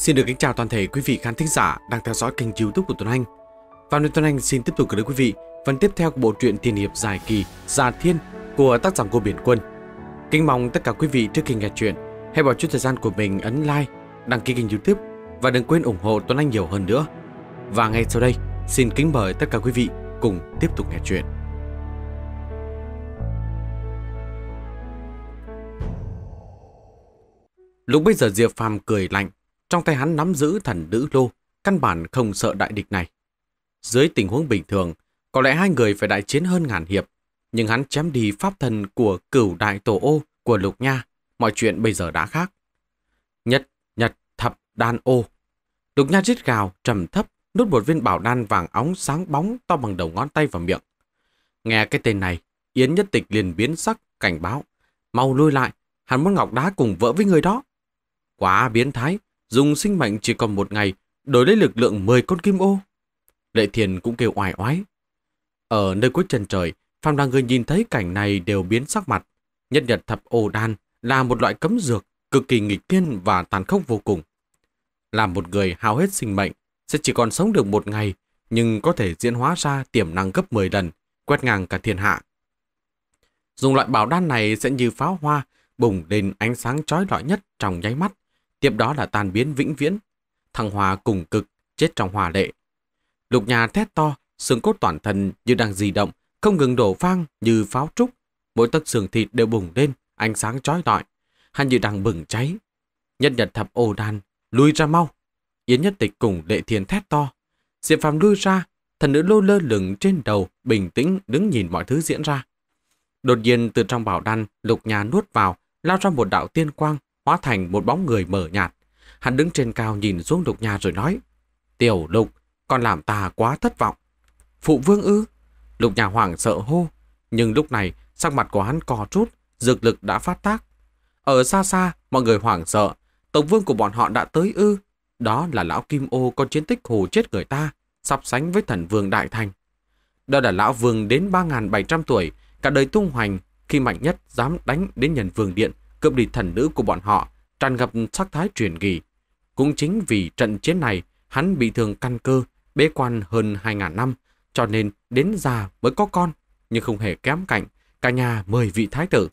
Xin được kính chào toàn thể quý vị khán thính giả đang theo dõi kênh youtube của Tuấn Anh. Và nơi Tuấn Anh xin tiếp tục gửi đến quý vị phần tiếp theo của bộ truyện tiền hiệp dài kỳ Già Thiên của tác giả Ngô Biển Quân. Kính mong tất cả quý vị trước khi nghe chuyện, hãy bỏ chút thời gian của mình ấn like, đăng ký kênh youtube và đừng quên ủng hộ Tuấn Anh nhiều hơn nữa. Và ngay sau đây, xin kính mời tất cả quý vị cùng tiếp tục nghe chuyện. Lúc bây giờ Diệp Phàm cười lạnh, trong tay hắn nắm giữ thần nữ lô, căn bản không sợ đại địch này. Dưới tình huống bình thường, có lẽ hai người phải đại chiến hơn ngàn hiệp, nhưng hắn chém đi pháp thần của cửu đại tổ ô của Lục Nha, mọi chuyện bây giờ đã khác. Nhất, nhật, thập, đan ô. Lục Nha rít gào, trầm thấp, nút một viên bảo đan vàng óng sáng bóng to bằng đầu ngón tay vào miệng. Nghe cái tên này, Yến nhất tịch liền biến sắc, cảnh báo. Mau lui lại, hắn muốn ngọc đá cùng vỡ với người đó. Quá biến thái, dùng sinh mệnh chỉ còn một ngày, đổi lấy lực lượng 10 con kim ô. Lệ Thiền cũng kêu oải oái. Ở nơi cuối chân trời, phàm là người nhìn thấy cảnh này đều biến sắc mặt. Nhất nhật thập ô đan là một loại cấm dược cực kỳ nghịch thiên và tàn khốc vô cùng. Là một người hao hết sinh mệnh, sẽ chỉ còn sống được một ngày, nhưng có thể diễn hóa ra tiềm năng gấp 10 lần, quét ngang cả thiên hạ. Dùng loại bảo đan này sẽ như pháo hoa, bùng lên ánh sáng chói lọi nhất trong nháy mắt tiếp đó là tan biến vĩnh viễn. Thằng Hòa cùng cực, chết trong hòa lệ. Lục nhà thét to, xương cốt toàn thân như đang di động, không ngừng đổ vang như pháo trúc. Mỗi tấc xương thịt đều bùng lên, ánh sáng chói lọi, hắn như đang bừng cháy. Nhất nhật thập ô đan, lui ra mau. Yến nhất tịch cùng đệ thiên thét to. Diệp phàm lui ra, thần nữ lô lơ lửng trên đầu, bình tĩnh đứng nhìn mọi thứ diễn ra. Đột nhiên từ trong bảo đan, lục nhà nuốt vào, lao ra một đạo tiên quang, hóa thành một bóng người mờ nhạt. Hắn đứng trên cao nhìn xuống lục nhà rồi nói, Tiểu lục con làm ta quá thất vọng. Phụ vương ư? Lục nhà hoàng sợ hô, nhưng lúc này sắc mặt của hắn co rút, dược lực đã phát tác. Ở xa xa, mọi người hoảng sợ, tổng vương của bọn họ đã tới ư. Đó là lão Kim Ô có chiến tích hồ chết người ta, sắp sánh với thần vương Đại Thành. Đó là lão vương đến 3.700 tuổi, cả đời tung hoành, khi mạnh nhất dám đánh đến nhân vương điện cướp đi thần nữ của bọn họ, tràn ngập sắc thái truyền kỳ. Cũng chính vì trận chiến này, hắn bị thương căn cơ, bế quan hơn 2.000 năm, cho nên đến già mới có con, nhưng không hề kém cạnh, cả nhà mời vị thái tử.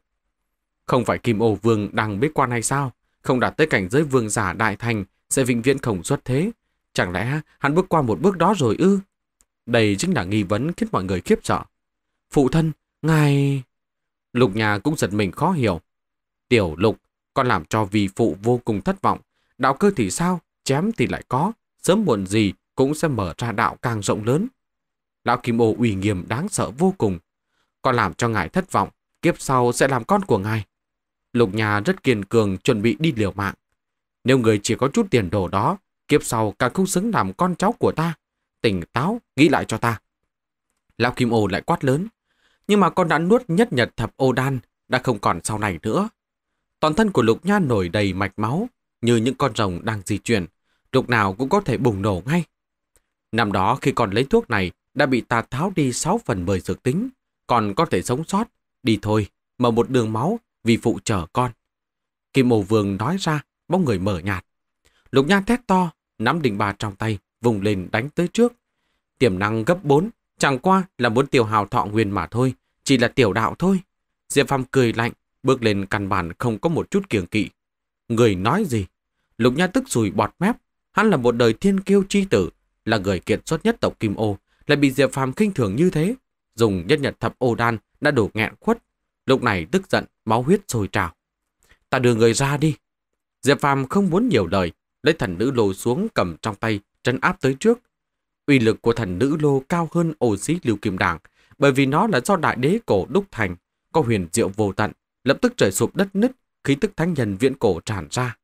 Không phải Kim Ô Vương đang bế quan hay sao? Không đạt tới cảnh giới vương giả đại thành sẽ vĩnh viễn khổng xuất thế. Chẳng lẽ hắn bước qua một bước đó rồi ư? Đây chính là nghi vấn khiến mọi người khiếp sợ. Phụ thân, ngài... Lục nhà cũng giật mình khó hiểu, Tiểu lục, con làm cho vì phụ vô cùng thất vọng. Đạo cơ thì sao, chém thì lại có, sớm muộn gì cũng sẽ mở ra đạo càng rộng lớn. Lão Kim Ô ủy nghiêm đáng sợ vô cùng. Con làm cho ngài thất vọng, kiếp sau sẽ làm con của ngài. Lục nhà rất kiên cường chuẩn bị đi liều mạng. Nếu người chỉ có chút tiền đồ đó, kiếp sau càng không xứng làm con cháu của ta. Tỉnh táo, nghĩ lại cho ta. Lão Kim Ô lại quát lớn. Nhưng mà con đã nuốt nhất nhật thập ô đan, đã không còn sau này nữa. Toàn thân của Lục Nha nổi đầy mạch máu, như những con rồng đang di chuyển, lúc nào cũng có thể bùng nổ ngay. Năm đó khi còn lấy thuốc này đã bị ta tháo đi 6 phần 10 dược tính, còn có thể sống sót, đi thôi, mở một đường máu vì phụ chở con. Kim Ổ Vương nói ra, bóng người mở nhạt. Lục Nha thét to, nắm đỉnh bà trong tay, vùng lên đánh tới trước. Tiềm năng gấp 4, chẳng qua là muốn tiểu hào thọ nguyên mà thôi, chỉ là tiểu đạo thôi. Diệp phong cười lạnh, Bước lên căn bản không có một chút kiềng kỵ. Người nói gì? Lục Nha tức rùi bọt mép. Hắn là một đời thiên kiêu chi tử, là người kiệt xuất nhất tộc Kim Ô, lại bị Diệp Phàm khinh thường như thế. Dùng nhất nhật thập ô đan đã đổ nghẹn khuất. Lúc này tức giận, máu huyết sôi trào. Ta đưa người ra đi. Diệp Phàm không muốn nhiều lời, lấy thần nữ lô xuống cầm trong tay, trấn áp tới trước. Uy lực của thần nữ lô cao hơn ổ xí lưu kim đảng, bởi vì nó là do đại đế cổ đúc thành, có huyền diệu vô tận, lập tức trời sụp đất nứt, khí tức thánh nhân viễn cổ tràn ra.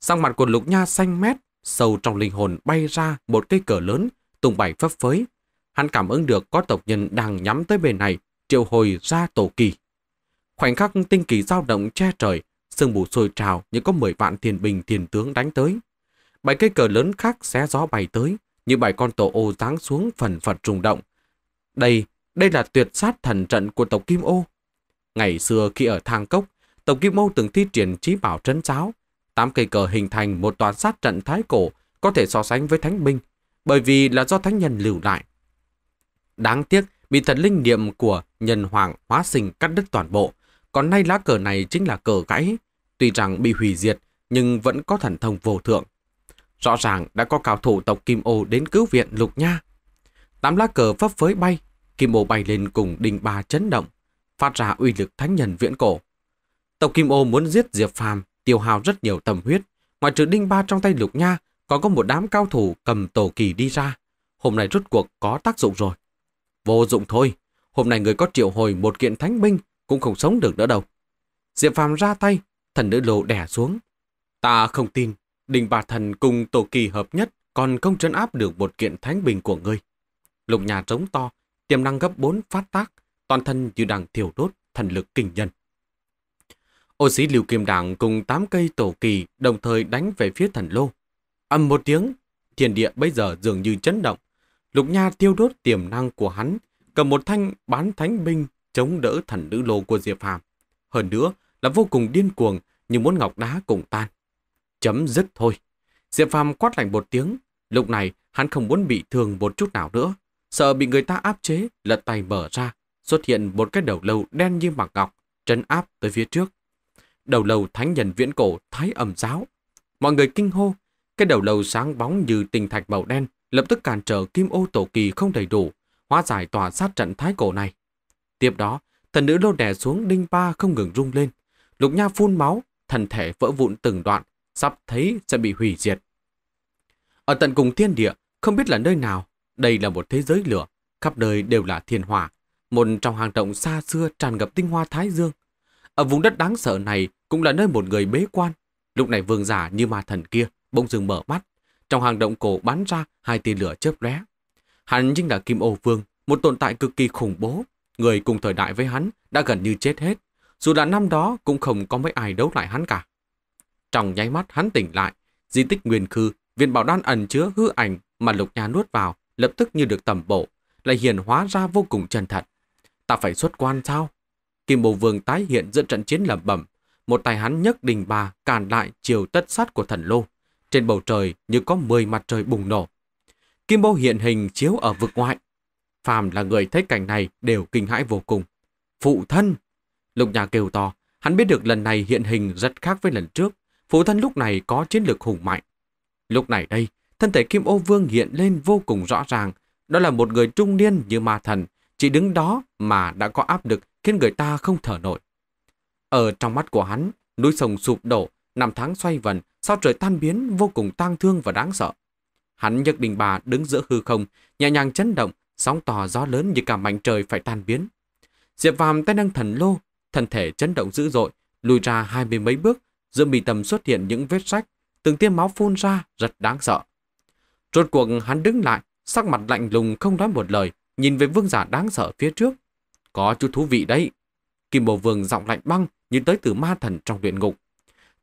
Sang mặt của lục nha xanh mét, sâu trong linh hồn bay ra một cây cờ lớn, tung bay phấp phới. Hắn cảm ứng được có tộc nhân đang nhắm tới bề này, triệu hồi ra tổ kỳ. Khoảnh khắc tinh kỳ dao động che trời, sương mù sôi trào như có 10 vạn thiền bình thiền tướng đánh tới. Bảy cây cờ lớn khác xé gió bay tới, như bảy con tổ ô giáng xuống phần phật trùng động. Đây, đây là tuyệt sát thần trận của tộc Kim Ô. Ngày xưa khi ở Thang Cốc, Tổng Kim Mâu từng thi triển trí bảo trấn giáo. Tám cây cờ hình thành một toàn sát trận thái cổ có thể so sánh với thánh binh, bởi vì là do thánh nhân lưu lại. Đáng tiếc, bị thần linh niệm của nhân hoàng hóa sinh cắt đứt toàn bộ, còn nay lá cờ này chính là cờ gãy, tuy rằng bị hủy diệt nhưng vẫn có thần thông vô thượng. Rõ ràng đã có cao thủ tộc Kim Ô đến cứu viện Lục Nha. Tám lá cờ phấp phới bay, Kim Ô bay lên cùng đình bà chấn động, phát ra uy lực thánh nhân viễn cổ. Tộc Kim Ô muốn giết Diệp Phàm, tiêu hao rất nhiều tâm huyết, ngoài trừ đinh ba trong tay Lục Nha, còn có một đám cao thủ cầm tổ kỳ đi ra. Hôm nay rút cuộc có tác dụng rồi. Vô dụng thôi, hôm nay người có triệu hồi một kiện thánh binh cũng không sống được nữa đâu. Diệp Phàm ra tay, thần nữ lộ đẻ xuống. Ta không tin, đinh ba thần cùng tổ kỳ hợp nhất còn không trấn áp được một kiện thánh bình của ngươi. Lục nhà trống to, tiềm năng gấp 4 phát tác, toàn thân như đang thiêu đốt thần lực kinh nhân. Ô sĩ liều kiềm Đảng cùng 8 cây tổ kỳ đồng thời đánh về phía thần lô. Âm một tiếng, thiên địa bây giờ dường như chấn động. Lục Nha tiêu đốt tiềm năng của hắn, cầm một thanh bán thánh binh chống đỡ thần nữ lô của Diệp Phàm. Hơn nữa là vô cùng điên cuồng như muốn ngọc đá cùng tan. Chấm dứt thôi. Diệp Phàm quát lạnh một tiếng, lúc này hắn không muốn bị thương một chút nào nữa, sợ bị người ta áp chế, lật tay mở ra, xuất hiện một cái đầu lâu đen như mảng ngọc, trấn áp tới phía trước. Đầu lâu thánh nhân viễn cổ thái ẩm giáo. Mọi người kinh hô, cái đầu lâu sáng bóng như tình thạch màu đen, lập tức cản trở kim ô tổ kỳ không đầy đủ, hóa giải tòa sát trận thái cổ này. Tiếp đó, thần nữ lô đè xuống đinh ba không ngừng rung lên. Lục nha phun máu, thần thể vỡ vụn từng đoạn, sắp thấy sẽ bị hủy diệt. Ở tận cùng thiên địa, không biết là nơi nào, đây là một thế giới lửa, khắp nơi đều là thiên hỏa, một trong hang động xa xưa tràn ngập tinh hoa Thái Dương. Ở vùng đất đáng sợ này cũng là nơi một người bế quan. Lúc này vương giả như ma thần kia bỗng dừng mở mắt. Trong hang động cổ bắn ra hai tia lửa chớp lóe. Hắn chính là Kim Ô Vương, một tồn tại cực kỳ khủng bố. Người cùng thời đại với hắn đã gần như chết hết. Dù là năm đó cũng không có mấy ai đấu lại hắn cả. Trong nháy mắt hắn tỉnh lại, di tích nguyên khư, viên bảo đan ẩn chứa hư ảnh mà lục nhà nuốt vào, lập tức như được tầm bộ, lại hiền hóa ra vô cùng chân thật. Ta phải xuất quan sao? Kim Bồ Vương tái hiện giữa trận chiến lầm bẩm, một tài hắn nhấc đình bà càn lại chiều tất sát của thần lô. Trên bầu trời như có 10 mặt trời bùng nổ. Kim Bồ hiện hình chiếu ở vực ngoại. Phàm là người thấy cảnh này đều kinh hãi vô cùng. Phụ thân! Lục nhà kêu to, hắn biết được lần này hiện hình rất khác với lần trước. Phụ thân lúc này có chiến lược hùng mạnh. Lúc này đây, thân thể Kim Ô Vương hiện lên vô cùng rõ ràng. Đó là một người trung niên như ma thần, chỉ đứng đó mà đã có áp lực khiến người ta không thở nổi. Ở trong mắt của hắn, núi sông sụp đổ, năm tháng xoay vần, sao trời tan biến vô cùng tang thương và đáng sợ. Hắn nhấc đình bà đứng giữa hư không, nhẹ nhàng chấn động, sóng to gió lớn như cả mảnh trời phải tan biến. Diệp Phàm tay nâng thần lô, thân thể chấn động dữ dội, lùi ra hai mươi mấy bước, giữa mì tầm xuất hiện những vết rách, từng tia máu phun ra rất đáng sợ. Rốt cuộc hắn đứng lại, sắc mặt lạnh lùng không nói một lời, nhìn về vương giả đáng sợ phía trước. Có chút thú vị đấy. Kim Bồ Vương giọng lạnh băng như tới từ ma thần trong luyện ngục.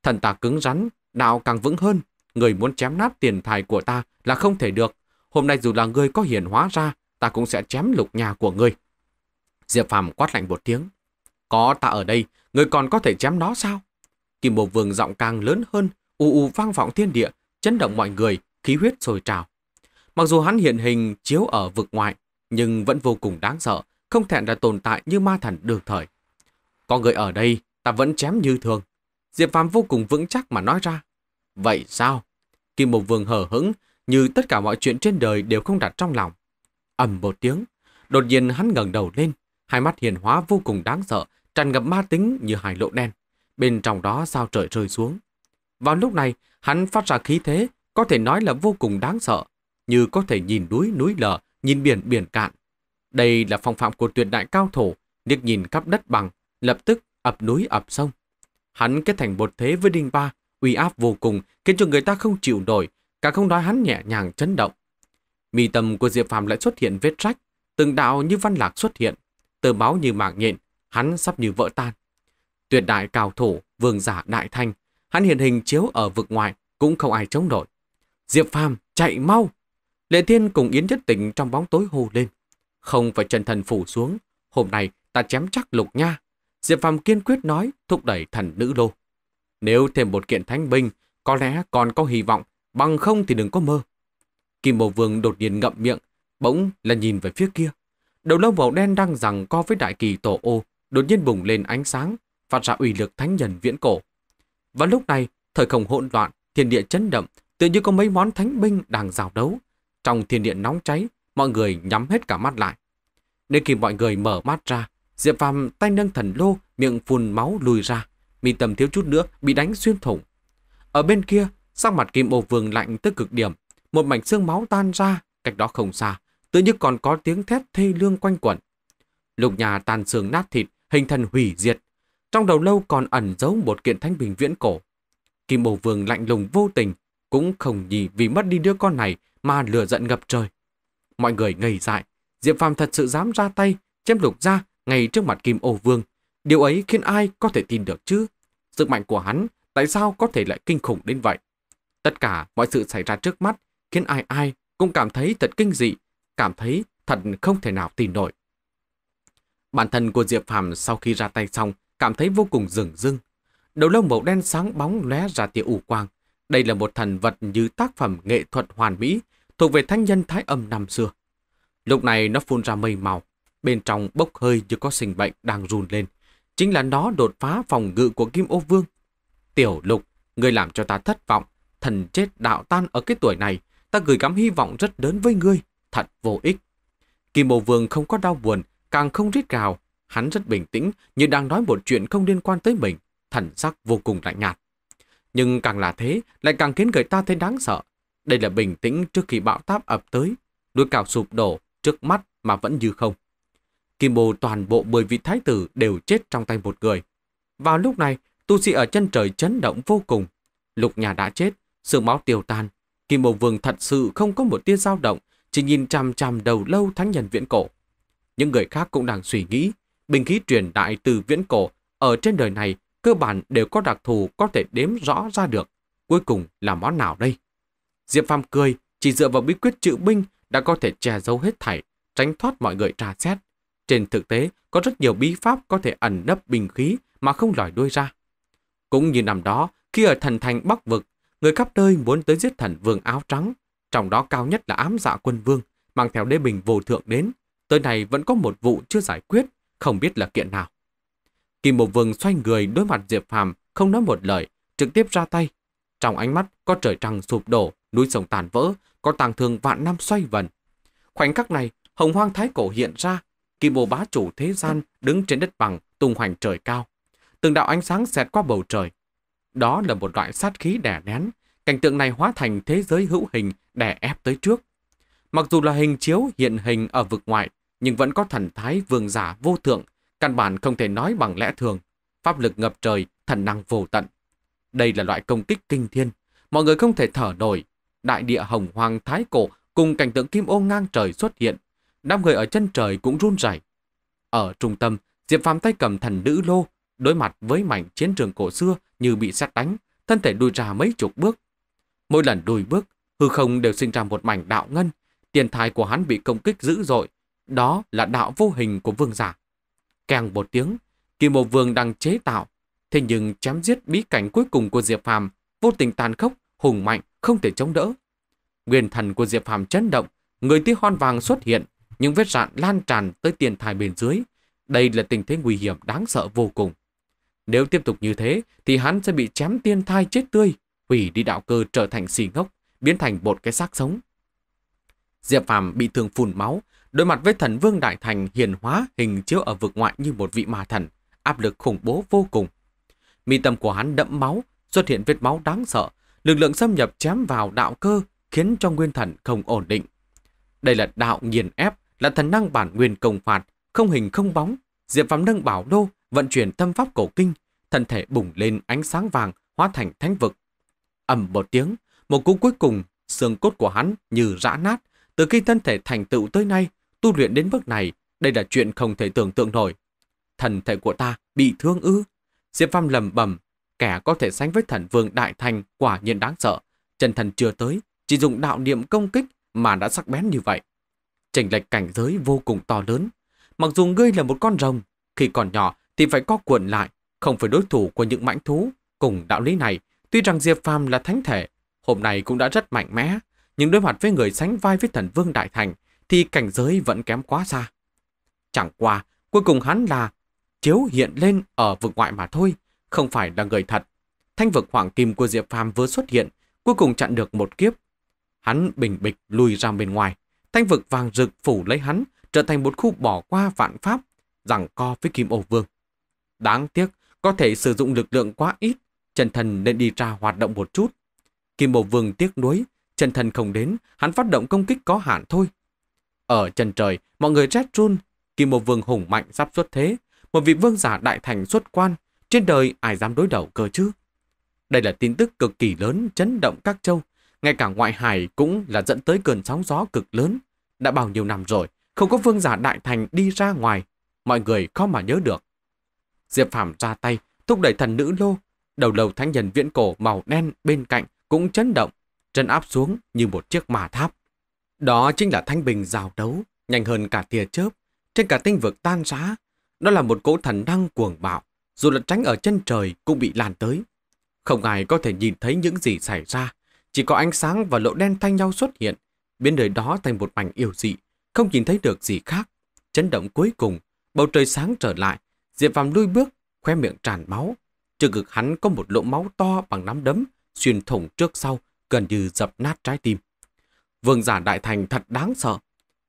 Thần ta cứng rắn, đạo càng vững hơn. Người muốn chém nát tiền thài của ta là không thể được. Hôm nay dù là người có hiển hóa ra, ta cũng sẽ chém lục nhà của người. Diệp Phàm quát lạnh một tiếng. Có ta ở đây, người còn có thể chém nó sao? Kim Bồ Vương giọng càng lớn hơn, u u vang vọng thiên địa, chấn động mọi người, khí huyết sôi trào. Mặc dù hắn hiện hình chiếu ở vực ngoại, nhưng vẫn vô cùng đáng sợ, không thẹn là tồn tại như ma thần được thời. Có người ở đây, ta vẫn chém như thường. Diệp Phạm vô cùng vững chắc mà nói ra. Vậy sao? Kim Mộc Vương hờ hững, như tất cả mọi chuyện trên đời đều không đặt trong lòng. ầm một tiếng, đột nhiên hắn ngẩng đầu lên, hai mắt hiền hóa vô cùng đáng sợ, tràn ngập ma tính như hải lộ đen. Bên trong đó sao trời rơi xuống. Vào lúc này, hắn phát ra khí thế, có thể nói là vô cùng đáng sợ, như có thể nhìn núi núi lở, nhìn biển biển cạn. Đây là phong phạm của tuyệt đại cao thủ, liếc nhìn khắp đất bằng, lập tức ập núi ập sông. Hắn kết thành một thế với Đinh Ba, uy áp vô cùng, khiến cho người ta không chịu nổi, cả không nói hắn nhẹ nhàng chấn động. Mì tâm của Diệp Phàm lại xuất hiện vết rách, từng đạo như văn lạc xuất hiện, tờ máu như mạng nhện, hắn sắp như vỡ tan. Tuyệt đại cao thủ, vương giả đại thanh, hắn hiện hình chiếu ở vực ngoài, cũng không ai chống nổi. Diệp Phàm chạy mau! Lệ Thiên cùng Yến Nhất Tịnh trong bóng tối hô lên. Không phải Trần Thần phủ xuống, hôm nay ta chém chắc lục nha. Diệp Phạm kiên quyết nói, thúc đẩy thần nữ lô. Nếu thêm một kiện thánh binh, có lẽ còn có hy vọng, bằng không thì đừng có mơ. Kim Bồ Vương đột nhiên ngậm miệng, bỗng là nhìn về phía kia. Đầu lông màu đen đang rằng co với đại kỳ tổ ô, đột nhiên bùng lên ánh sáng, phát ra uy lực thánh nhân viễn cổ. Và lúc này, thời không hỗn loạn, thiên địa chấn động, tự như có mấy món thánh binh đang giao đấu, trong thiên điện nóng cháy, mọi người nhắm hết cả mắt lại. Đến khi mọi người mở mắt ra, Diệp Phàm tay nâng thần lô, miệng phun máu lùi ra, mi tầm thiếu chút nữa bị đánh xuyên thủng. Ở bên kia, sắc mặt Kim Ô Vương lạnh tới cực điểm, một mảnh xương máu tan ra, cách đó không xa, tự như còn có tiếng thép thê lương quanh quẩn. Lục nhà tàn xương nát thịt, hình thần hủy diệt, trong đầu lâu còn ẩn giấu một kiện thanh bình viễn cổ. Kim Ô Vương lạnh lùng vô tình, cũng không nhì vì mất đi đứa con này mà lửa giận ngập trời. Mọi người ngây dại, Diệp Phàm thật sự dám ra tay, chém lục ra ngay trước mặt Kim Ô Vương. Điều ấy khiến ai có thể tin được chứ? Sức mạnh của hắn tại sao có thể lại kinh khủng đến vậy? Tất cả mọi sự xảy ra trước mắt khiến ai ai cũng cảm thấy thật kinh dị, cảm thấy thật không thể nào tin nổi. Bản thân của Diệp Phàm sau khi ra tay xong, cảm thấy vô cùng rừng rưng. Đầu lông màu đen sáng bóng lóe ra tia u quang. Đây là một thần vật như tác phẩm nghệ thuật hoàn mỹ thuộc về thanh nhân thái âm năm xưa. Lúc này nó phun ra mây màu, bên trong bốc hơi như có sinh bệnh đang run lên. Chính là nó đột phá phòng ngự của Kim Ô Vương. Tiểu lục, người làm cho ta thất vọng, thần chết đạo tan ở cái tuổi này, ta gửi gắm hy vọng rất lớn với ngươi, thật vô ích. Kim Ô Vương không có đau buồn, càng không rít gào, hắn rất bình tĩnh như đang nói một chuyện không liên quan tới mình, thần sắc vô cùng lạnh nhạt. Nhưng càng là thế, lại càng khiến người ta thấy đáng sợ, đây là bình tĩnh trước khi bão táp ập tới, núi cao sụp đổ trước mắt mà vẫn như không. Kim bồ toàn bộ 10 vị thái tử đều chết trong tay một người. Vào lúc này, tu sĩ ở chân trời chấn động vô cùng. Lục nhà đã chết, sương máu tiêu tan. Kim bồ vương thật sự không có một tia dao động, chỉ nhìn chằm chằm đầu lâu thánh nhân viễn cổ. Những người khác cũng đang suy nghĩ, bình khí truyền đại từ viễn cổ ở trên đời này cơ bản đều có đặc thù có thể đếm rõ ra được. Cuối cùng là món nào đây? Diệp Phàm cười, chỉ dựa vào bí quyết trữ binh đã có thể che giấu hết thảy, tránh thoát mọi người tra xét. Trên thực tế, có rất nhiều bí pháp có thể ẩn nấp bình khí mà không lòi đuôi ra. Cũng như năm đó, khi ở thần thành Bắc Vực, người khắp nơi muốn tới giết thần vương áo trắng, trong đó cao nhất là ám dạ quân vương, mang theo đế bình vô thượng đến. Tới này vẫn có một vụ chưa giải quyết, không biết là kiện nào. Kim Bồ Vương xoay người đối mặt Diệp Phàm, không nói một lời, trực tiếp ra tay. Trong ánh mắt có trời trăng sụp đổ, núi sông tàn vỡ, có tàng thương vạn năm xoay vần. Khoảnh khắc này, hồng hoang thái cổ hiện ra, kim bồ bá chủ thế gian đứng trên đất bằng, tung hoành trời cao. Từng đạo ánh sáng xẹt qua bầu trời. Đó là một loại sát khí đẻ nén, cảnh tượng này hóa thành thế giới hữu hình đè ép tới trước. Mặc dù là hình chiếu hiện hình ở vực ngoại, nhưng vẫn có thần thái vương giả vô thượng, căn bản không thể nói bằng lẽ thường. Pháp lực ngập trời, thần năng vô tận. Đây là loại công kích kinh thiên, mọi người không thể thở nổi, đại địa hồng hoàng thái cổ cùng cảnh tượng kim ô ngang trời xuất hiện. Đám người ở chân trời cũng run rẩy. Ở trung tâm, Diệp Phạm tay cầm thần nữ lô, đối mặt với mảnh chiến trường cổ xưa như bị sát đánh, thân thể đùi ra mấy chục bước. Mỗi lần đùi bước, hư không đều sinh ra một mảnh đạo ngân, tiền thai của hắn bị công kích dữ dội. Đó là đạo vô hình của vương giả. Càng một tiếng, kỳ mộ vương đang chế tạo, thế nhưng chém giết bí cảnh cuối cùng của Diệp Phàm vô tình tàn khốc, hùng mạnh, không thể chống đỡ. Nguyên thần của Diệp Phàm chấn động, người tia hon vàng xuất hiện, những vết rạn lan tràn tới tiền thải bên dưới. Đây là tình thế nguy hiểm đáng sợ vô cùng. Nếu tiếp tục như thế, thì hắn sẽ bị chém tiên thai chết tươi, hủy đi đạo cơ trở thành xì ngốc, biến thành một cái xác sống. Diệp Phàm bị thương phun máu, đối mặt với thần vương đại thành hiền hóa hình chiếu ở vực ngoại như một vị ma thần, áp lực khủng bố vô cùng. Mi tâm của hắn đẫm máu, xuất hiện vết máu đáng sợ, lực lượng xâm nhập chém vào đạo cơ khiến cho nguyên thần không ổn định. Đây là đạo nghiền ép, là thần năng bản nguyên công phạt, không hình không bóng. Diệp Phạm nâng bảo đô, vận chuyển tâm pháp cổ kinh, thân thể bùng lên ánh sáng vàng, hóa thành thánh vực. ầm một tiếng, một cú cuối cùng, xương cốt của hắn như rã nát. Từ khi thân thể thành tựu tới nay, tu luyện đến bước này, đây là chuyện không thể tưởng tượng nổi. Thần thể của ta bị thương ư. Diệp Phạm lầm bầm, kẻ có thể sánh với thần vương đại thành quả nhiên đáng sợ. Chân thần chưa tới, chỉ dùng đạo niệm công kích mà đã sắc bén như vậy. Trình lệch cảnh giới vô cùng to lớn. Mặc dù ngươi là một con rồng, khi còn nhỏ thì phải co cuộn lại, không phải đối thủ của những mãnh thú. Cùng đạo lý này, tuy rằng Diệp Phàm là thánh thể, hôm nay cũng đã rất mạnh mẽ, nhưng đối mặt với người sánh vai với thần vương đại thành thì cảnh giới vẫn kém quá xa. Chẳng qua, cuối cùng hắn là chiếu hiện lên ở vực ngoại mà thôi, không phải là người thật. Thanh vực hoàng kim của Diệp Phàm vừa xuất hiện, cuối cùng chặn được một kiếp. Hắn bình bịch lùi ra bên ngoài. Thanh vực vàng rực phủ lấy hắn, trở thành một khu bỏ qua vạn pháp, rằng co với Kim Ô Vương. Đáng tiếc, có thể sử dụng lực lượng quá ít, Trần Thần nên đi ra hoạt động một chút. Kim Ô Vương tiếc nuối, Trần Thần không đến, hắn phát động công kích có hạn thôi. Ở chân trời, mọi người rét run, Kim Ô Vương hùng mạnh sắp xuất thế, một vị vương giả đại thành xuất quan trên đời ai dám đối đầu cơ chứ? Đây là tin tức cực kỳ lớn chấn động các châu. Ngay cả ngoại hải cũng là dẫn tới cơn sóng gió cực lớn. Đã bao nhiêu năm rồi, không có vương giả đại thành đi ra ngoài. Mọi người khó mà nhớ được. Diệp Phạm ra tay, thúc đẩy thần nữ lô. Đầu lầu thanh nhân viễn cổ màu đen bên cạnh cũng chấn động, chân áp xuống như một chiếc mà tháp. Đó chính là thanh bình rào đấu, nhanh hơn cả tia chớp, trên cả tinh vực tan rã. Đó là một cỗ thần năng cuồng bạo, dù là tránh ở chân trời cũng bị lan tới. Không ai có thể nhìn thấy những gì xảy ra, chỉ có ánh sáng và lỗ đen thanh nhau xuất hiện, biến đời đó thành một mảnh yêu dị, không nhìn thấy được gì khác. Chấn động cuối cùng, bầu trời sáng trở lại, Diệp Phàm lui bước, khoe miệng tràn máu. Trước ngực hắn có một lỗ máu to bằng nắm đấm, xuyên thủng trước sau, gần như dập nát trái tim. Vương giả đại thành thật đáng sợ.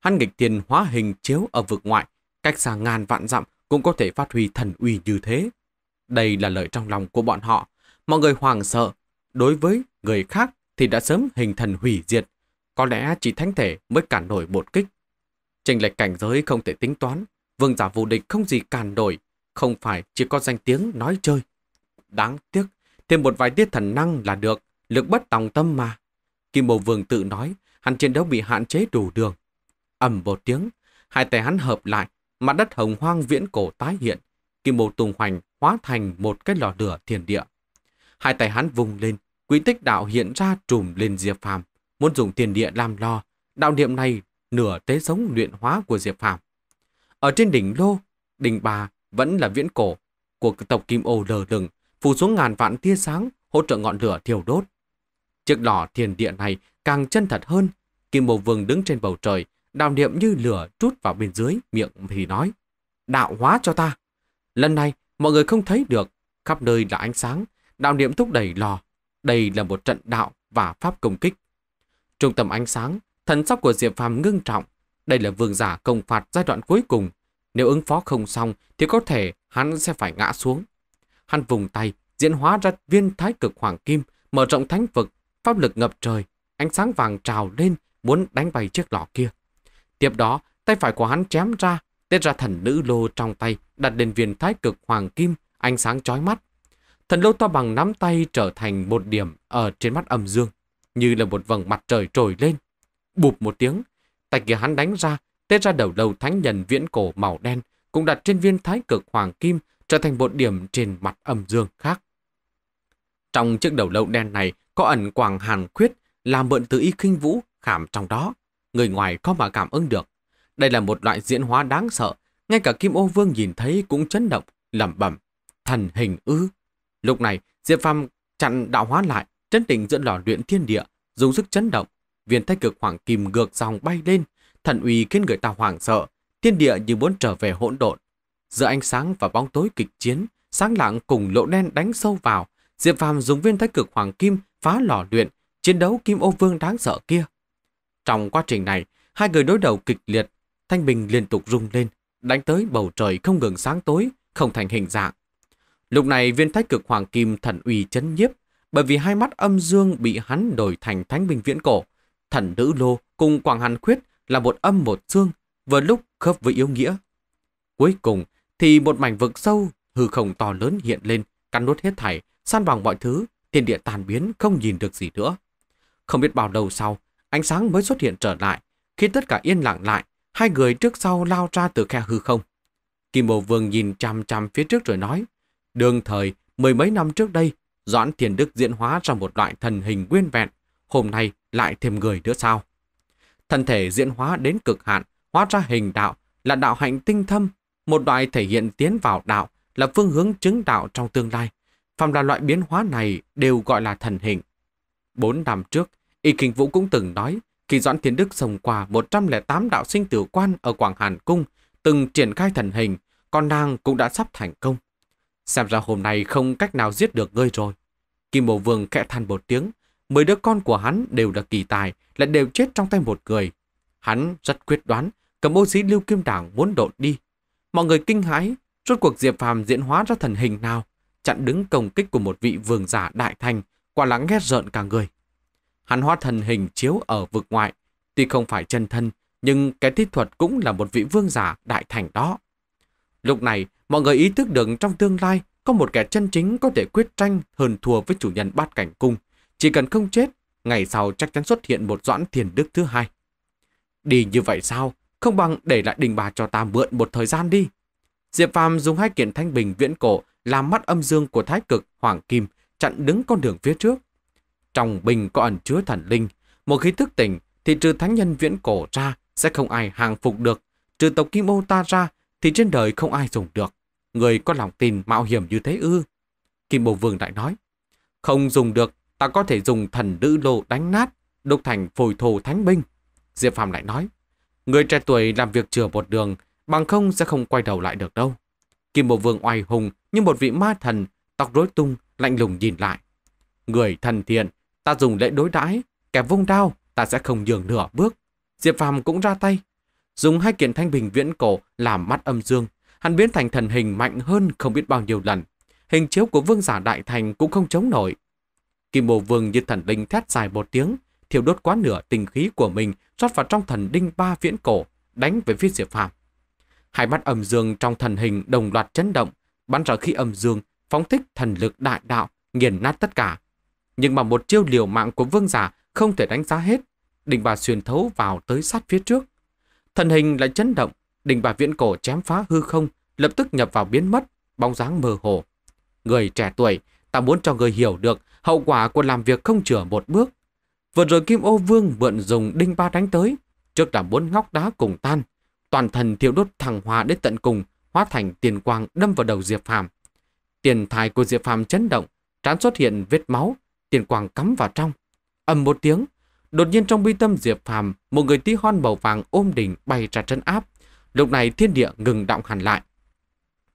Hắn nghịch tiền hóa hình chiếu ở vực ngoại, cách xa ngàn vạn dặm cũng có thể phát huy thần uy như thế. Đây là lời trong lòng của bọn họ. Mọi người hoàng sợ. Đối với người khác thì đã sớm hình thần hủy diệt. Có lẽ chỉ thánh thể mới cản nổi một kích. Trình lệch cảnh giới không thể tính toán. Vương giả vô địch không gì cản nổi. Không phải chỉ có danh tiếng nói chơi. Đáng tiếc, thêm một vài tiết thần năng là được. Lực bất tòng tâm mà. Kim Bồ Vương tự nói, hắn chiến đấu bị hạn chế đủ đường. ầm một tiếng, hai tay hắn hợp lại, mặt đất hồng hoang viễn cổ tái hiện, kim mô tùng hoành hóa thành một cái lò lửa thiền địa. Hai tay hắn vùng lên, quý tích đạo hiện ra trùm lên Diệp Phàm, muốn dùng thiền địa làm lò, đạo niệm này nửa tế sống luyện hóa của Diệp Phàm. Ở trên đỉnh lô, đỉnh bà vẫn là viễn cổ của tộc Kim Ô lờ lừng, phù xuống ngàn vạn tia sáng, hỗ trợ ngọn lửa thiêu đốt. Chiếc lò thiền địa này càng chân thật hơn, Kim Ô Vương đứng trên bầu trời, Đào niệm như lửa trút vào bên dưới, miệng thì nói. Đạo hóa cho ta. Lần này, mọi người không thấy được. Khắp nơi là ánh sáng. đạo niệm thúc đẩy lò. Đây là một trận đạo và pháp công kích. Trung tâm ánh sáng, thần sắc của Diệp Phàm ngưng trọng. Đây là vương giả công phạt giai đoạn cuối cùng. Nếu ứng phó không xong thì có thể hắn sẽ phải ngã xuống. Hắn vùng tay, diễn hóa ra viên thái cực hoàng kim, mở rộng thánh vực, pháp lực ngập trời, ánh sáng vàng trào lên muốn đánh bay chiếc lò kia. Tiếp đó, tay phải của hắn chém ra, tiết ra thần nữ lô trong tay, đặt lên viên thái cực hoàng kim, ánh sáng chói mắt. Thần lô to bằng nắm tay trở thành một điểm ở trên mắt âm dương, như là một vầng mặt trời trồi lên. Bụp một tiếng, tay kia hắn đánh ra, tiết ra đầu đầu thánh nhân viễn cổ màu đen, cũng đặt trên viên thái cực hoàng kim, trở thành một điểm trên mặt âm dương khác. Trong chiếc đầu lâu đen này có ẩn quảng hàn khuyết, làm mượn từ y khinh vũ khảm trong đó người ngoài có mà cảm ứng được. Đây là một loại diễn hóa đáng sợ, ngay cả Kim Ô Vương nhìn thấy cũng chấn động, lẩm bẩm, thần hình ư. Lúc này, Diệp Phàm chặn đạo hóa lại, chân tình dẫn lò luyện thiên địa, dùng sức chấn động, viên thái cực hoàng kim ngược dòng bay lên, thần uy khiến người ta hoảng sợ, thiên địa như muốn trở về hỗn độn. Giữa ánh sáng và bóng tối kịch chiến, sáng lặng cùng lỗ đen đánh sâu vào, Diệp Phàm dùng viên thái cực hoàng kim phá lò luyện, chiến đấu kim ô vương đáng sợ kia. Trong quá trình này, hai người đối đầu kịch liệt, thanh bình liên tục rung lên, đánh tới bầu trời không ngừng sáng tối, không thành hình dạng. Lúc này viên thái cực hoàng kim thần uy chấn nhiếp, bởi vì hai mắt âm dương bị hắn đổi thành thánh binh viễn cổ. Thần nữ lô cùng quảng hàn khuyết là một âm một dương, vừa lúc khớp với yếu nghĩa. Cuối cùng thì một mảnh vực sâu, hư không to lớn hiện lên, cắn nuốt hết thảy, san bằng mọi thứ, thiên địa tàn biến không nhìn được gì nữa. Không biết bao lâu sau, ánh sáng mới xuất hiện trở lại. Khi tất cả yên lặng lại, hai người trước sau lao ra từ khe hư không. Kim Bồ Vương nhìn chăm chăm phía trước rồi nói, Đường thời, mười mấy năm trước đây, Doãn Thiền Đức diễn hóa ra một loại thần hình nguyên vẹn, hôm nay lại thêm người nữa sao? Thân thể diễn hóa đến cực hạn, hóa ra hình đạo là đạo hạnh tinh thâm, một loại thể hiện tiến vào đạo là phương hướng chứng đạo trong tương lai. Phạm là loại biến hóa này đều gọi là thần hình. Bốn năm trước, Y Kinh Vũ cũng từng nói, khi Doãn Thiên Đức xông qua 108 đạo sinh tử quan ở Quảng Hàn Cung, từng triển khai thần hình, con nàng cũng đã sắp thành công. Xem ra hôm nay không cách nào giết được ngươi rồi. Kim Mộ Vương kẽ than một tiếng, mười đứa con của hắn đều là kỳ tài, lại đều chết trong tay một người. Hắn rất quyết đoán, cầm ô sĩ Lưu Kim Đảng muốn đột đi. Mọi người kinh hãi, suốt cuộc Diệp Phàm diễn hóa ra thần hình nào, chặn đứng công kích của một vị vương giả đại thành, quả là ghét rợn cả người. Hắn hóa thần hình chiếu ở vực ngoại, tuy không phải chân thân, nhưng cái thiết thuật cũng là một vị vương giả đại thành đó. Lúc này, mọi người ý thức được trong tương lai có một kẻ chân chính có thể quyết tranh hơn thua với chủ nhân bát cảnh cung. Chỉ cần không chết, ngày sau chắc chắn xuất hiện một doãn thiền đức thứ hai. Đi như vậy sao? Không bằng để lại đình bà cho ta mượn một thời gian đi. Diệp Phàm dùng hai kiện thanh bình viễn cổ làm mắt âm dương của thái cực Hoàng Kim chặn đứng con đường phía trước. Trong bình có ẩn chứa thần linh. Một khi thức tỉnh thì trừ thánh nhân viễn cổ ra sẽ không ai hàng phục được. Trừ tộc Kim Ô ta ra thì trên đời không ai dùng được. Người có lòng tin mạo hiểm như thế ư? Kim Bồ Vương lại nói. Không dùng được, ta có thể dùng thần nữ lô đánh nát, đục thành phổi thổ thánh binh. Diệp phạm lại nói. Người trẻ tuổi làm việc chừa một đường, bằng không sẽ không quay đầu lại được đâu. Kim Bồ Vương oai hùng như một vị ma thần, tóc rối tung, lạnh lùng nhìn lại. Người thần thiện Ta dùng lễ đối đãi, kẻ vung đao, ta sẽ không nhường nửa bước. Diệp Phàm cũng ra tay, dùng hai kiện thanh bình viễn cổ làm mắt âm dương, hắn biến thành thần hình mạnh hơn không biết bao nhiêu lần. Hình chiếu của vương giả đại thành cũng không chống nổi. Kim Bồ Vương như thần linh thét dài một tiếng, thiêu đốt quá nửa tình khí của mình rót vào trong thần đinh ba viễn cổ, đánh về phía Diệp Phàm. Hai mắt âm dương trong thần hình đồng loạt chấn động, bắn ra khi âm dương phóng thích thần lực đại đạo, nghiền nát tất cả, nhưng mà một chiêu liều mạng của vương giả không thể đánh giá hết. Đình bà xuyên thấu vào tới sát phía trước. Thần hình lại chấn động, đình bà viễn cổ chém phá hư không, lập tức nhập vào biến mất, bóng dáng mờ hồ. Người trẻ tuổi, ta muốn cho người hiểu được hậu quả của làm việc không chừa một bước. Vừa rồi Kim Ô Vương mượn dùng đinh ba đánh tới, trước là muốn ngóc đá cùng tan. Toàn thần thiêu đốt thẳng hòa đến tận cùng, hóa thành tiền quang đâm vào đầu Diệp Phàm. Tiền thai của Diệp Phàm chấn động, trán xuất hiện vết máu, tiền quàng cắm vào trong. ầm một tiếng, đột nhiên trong bi tâm Diệp Phàm, một người tí hon màu vàng ôm đỉnh bay ra chân áp. Lúc này thiên địa ngừng động hẳn lại.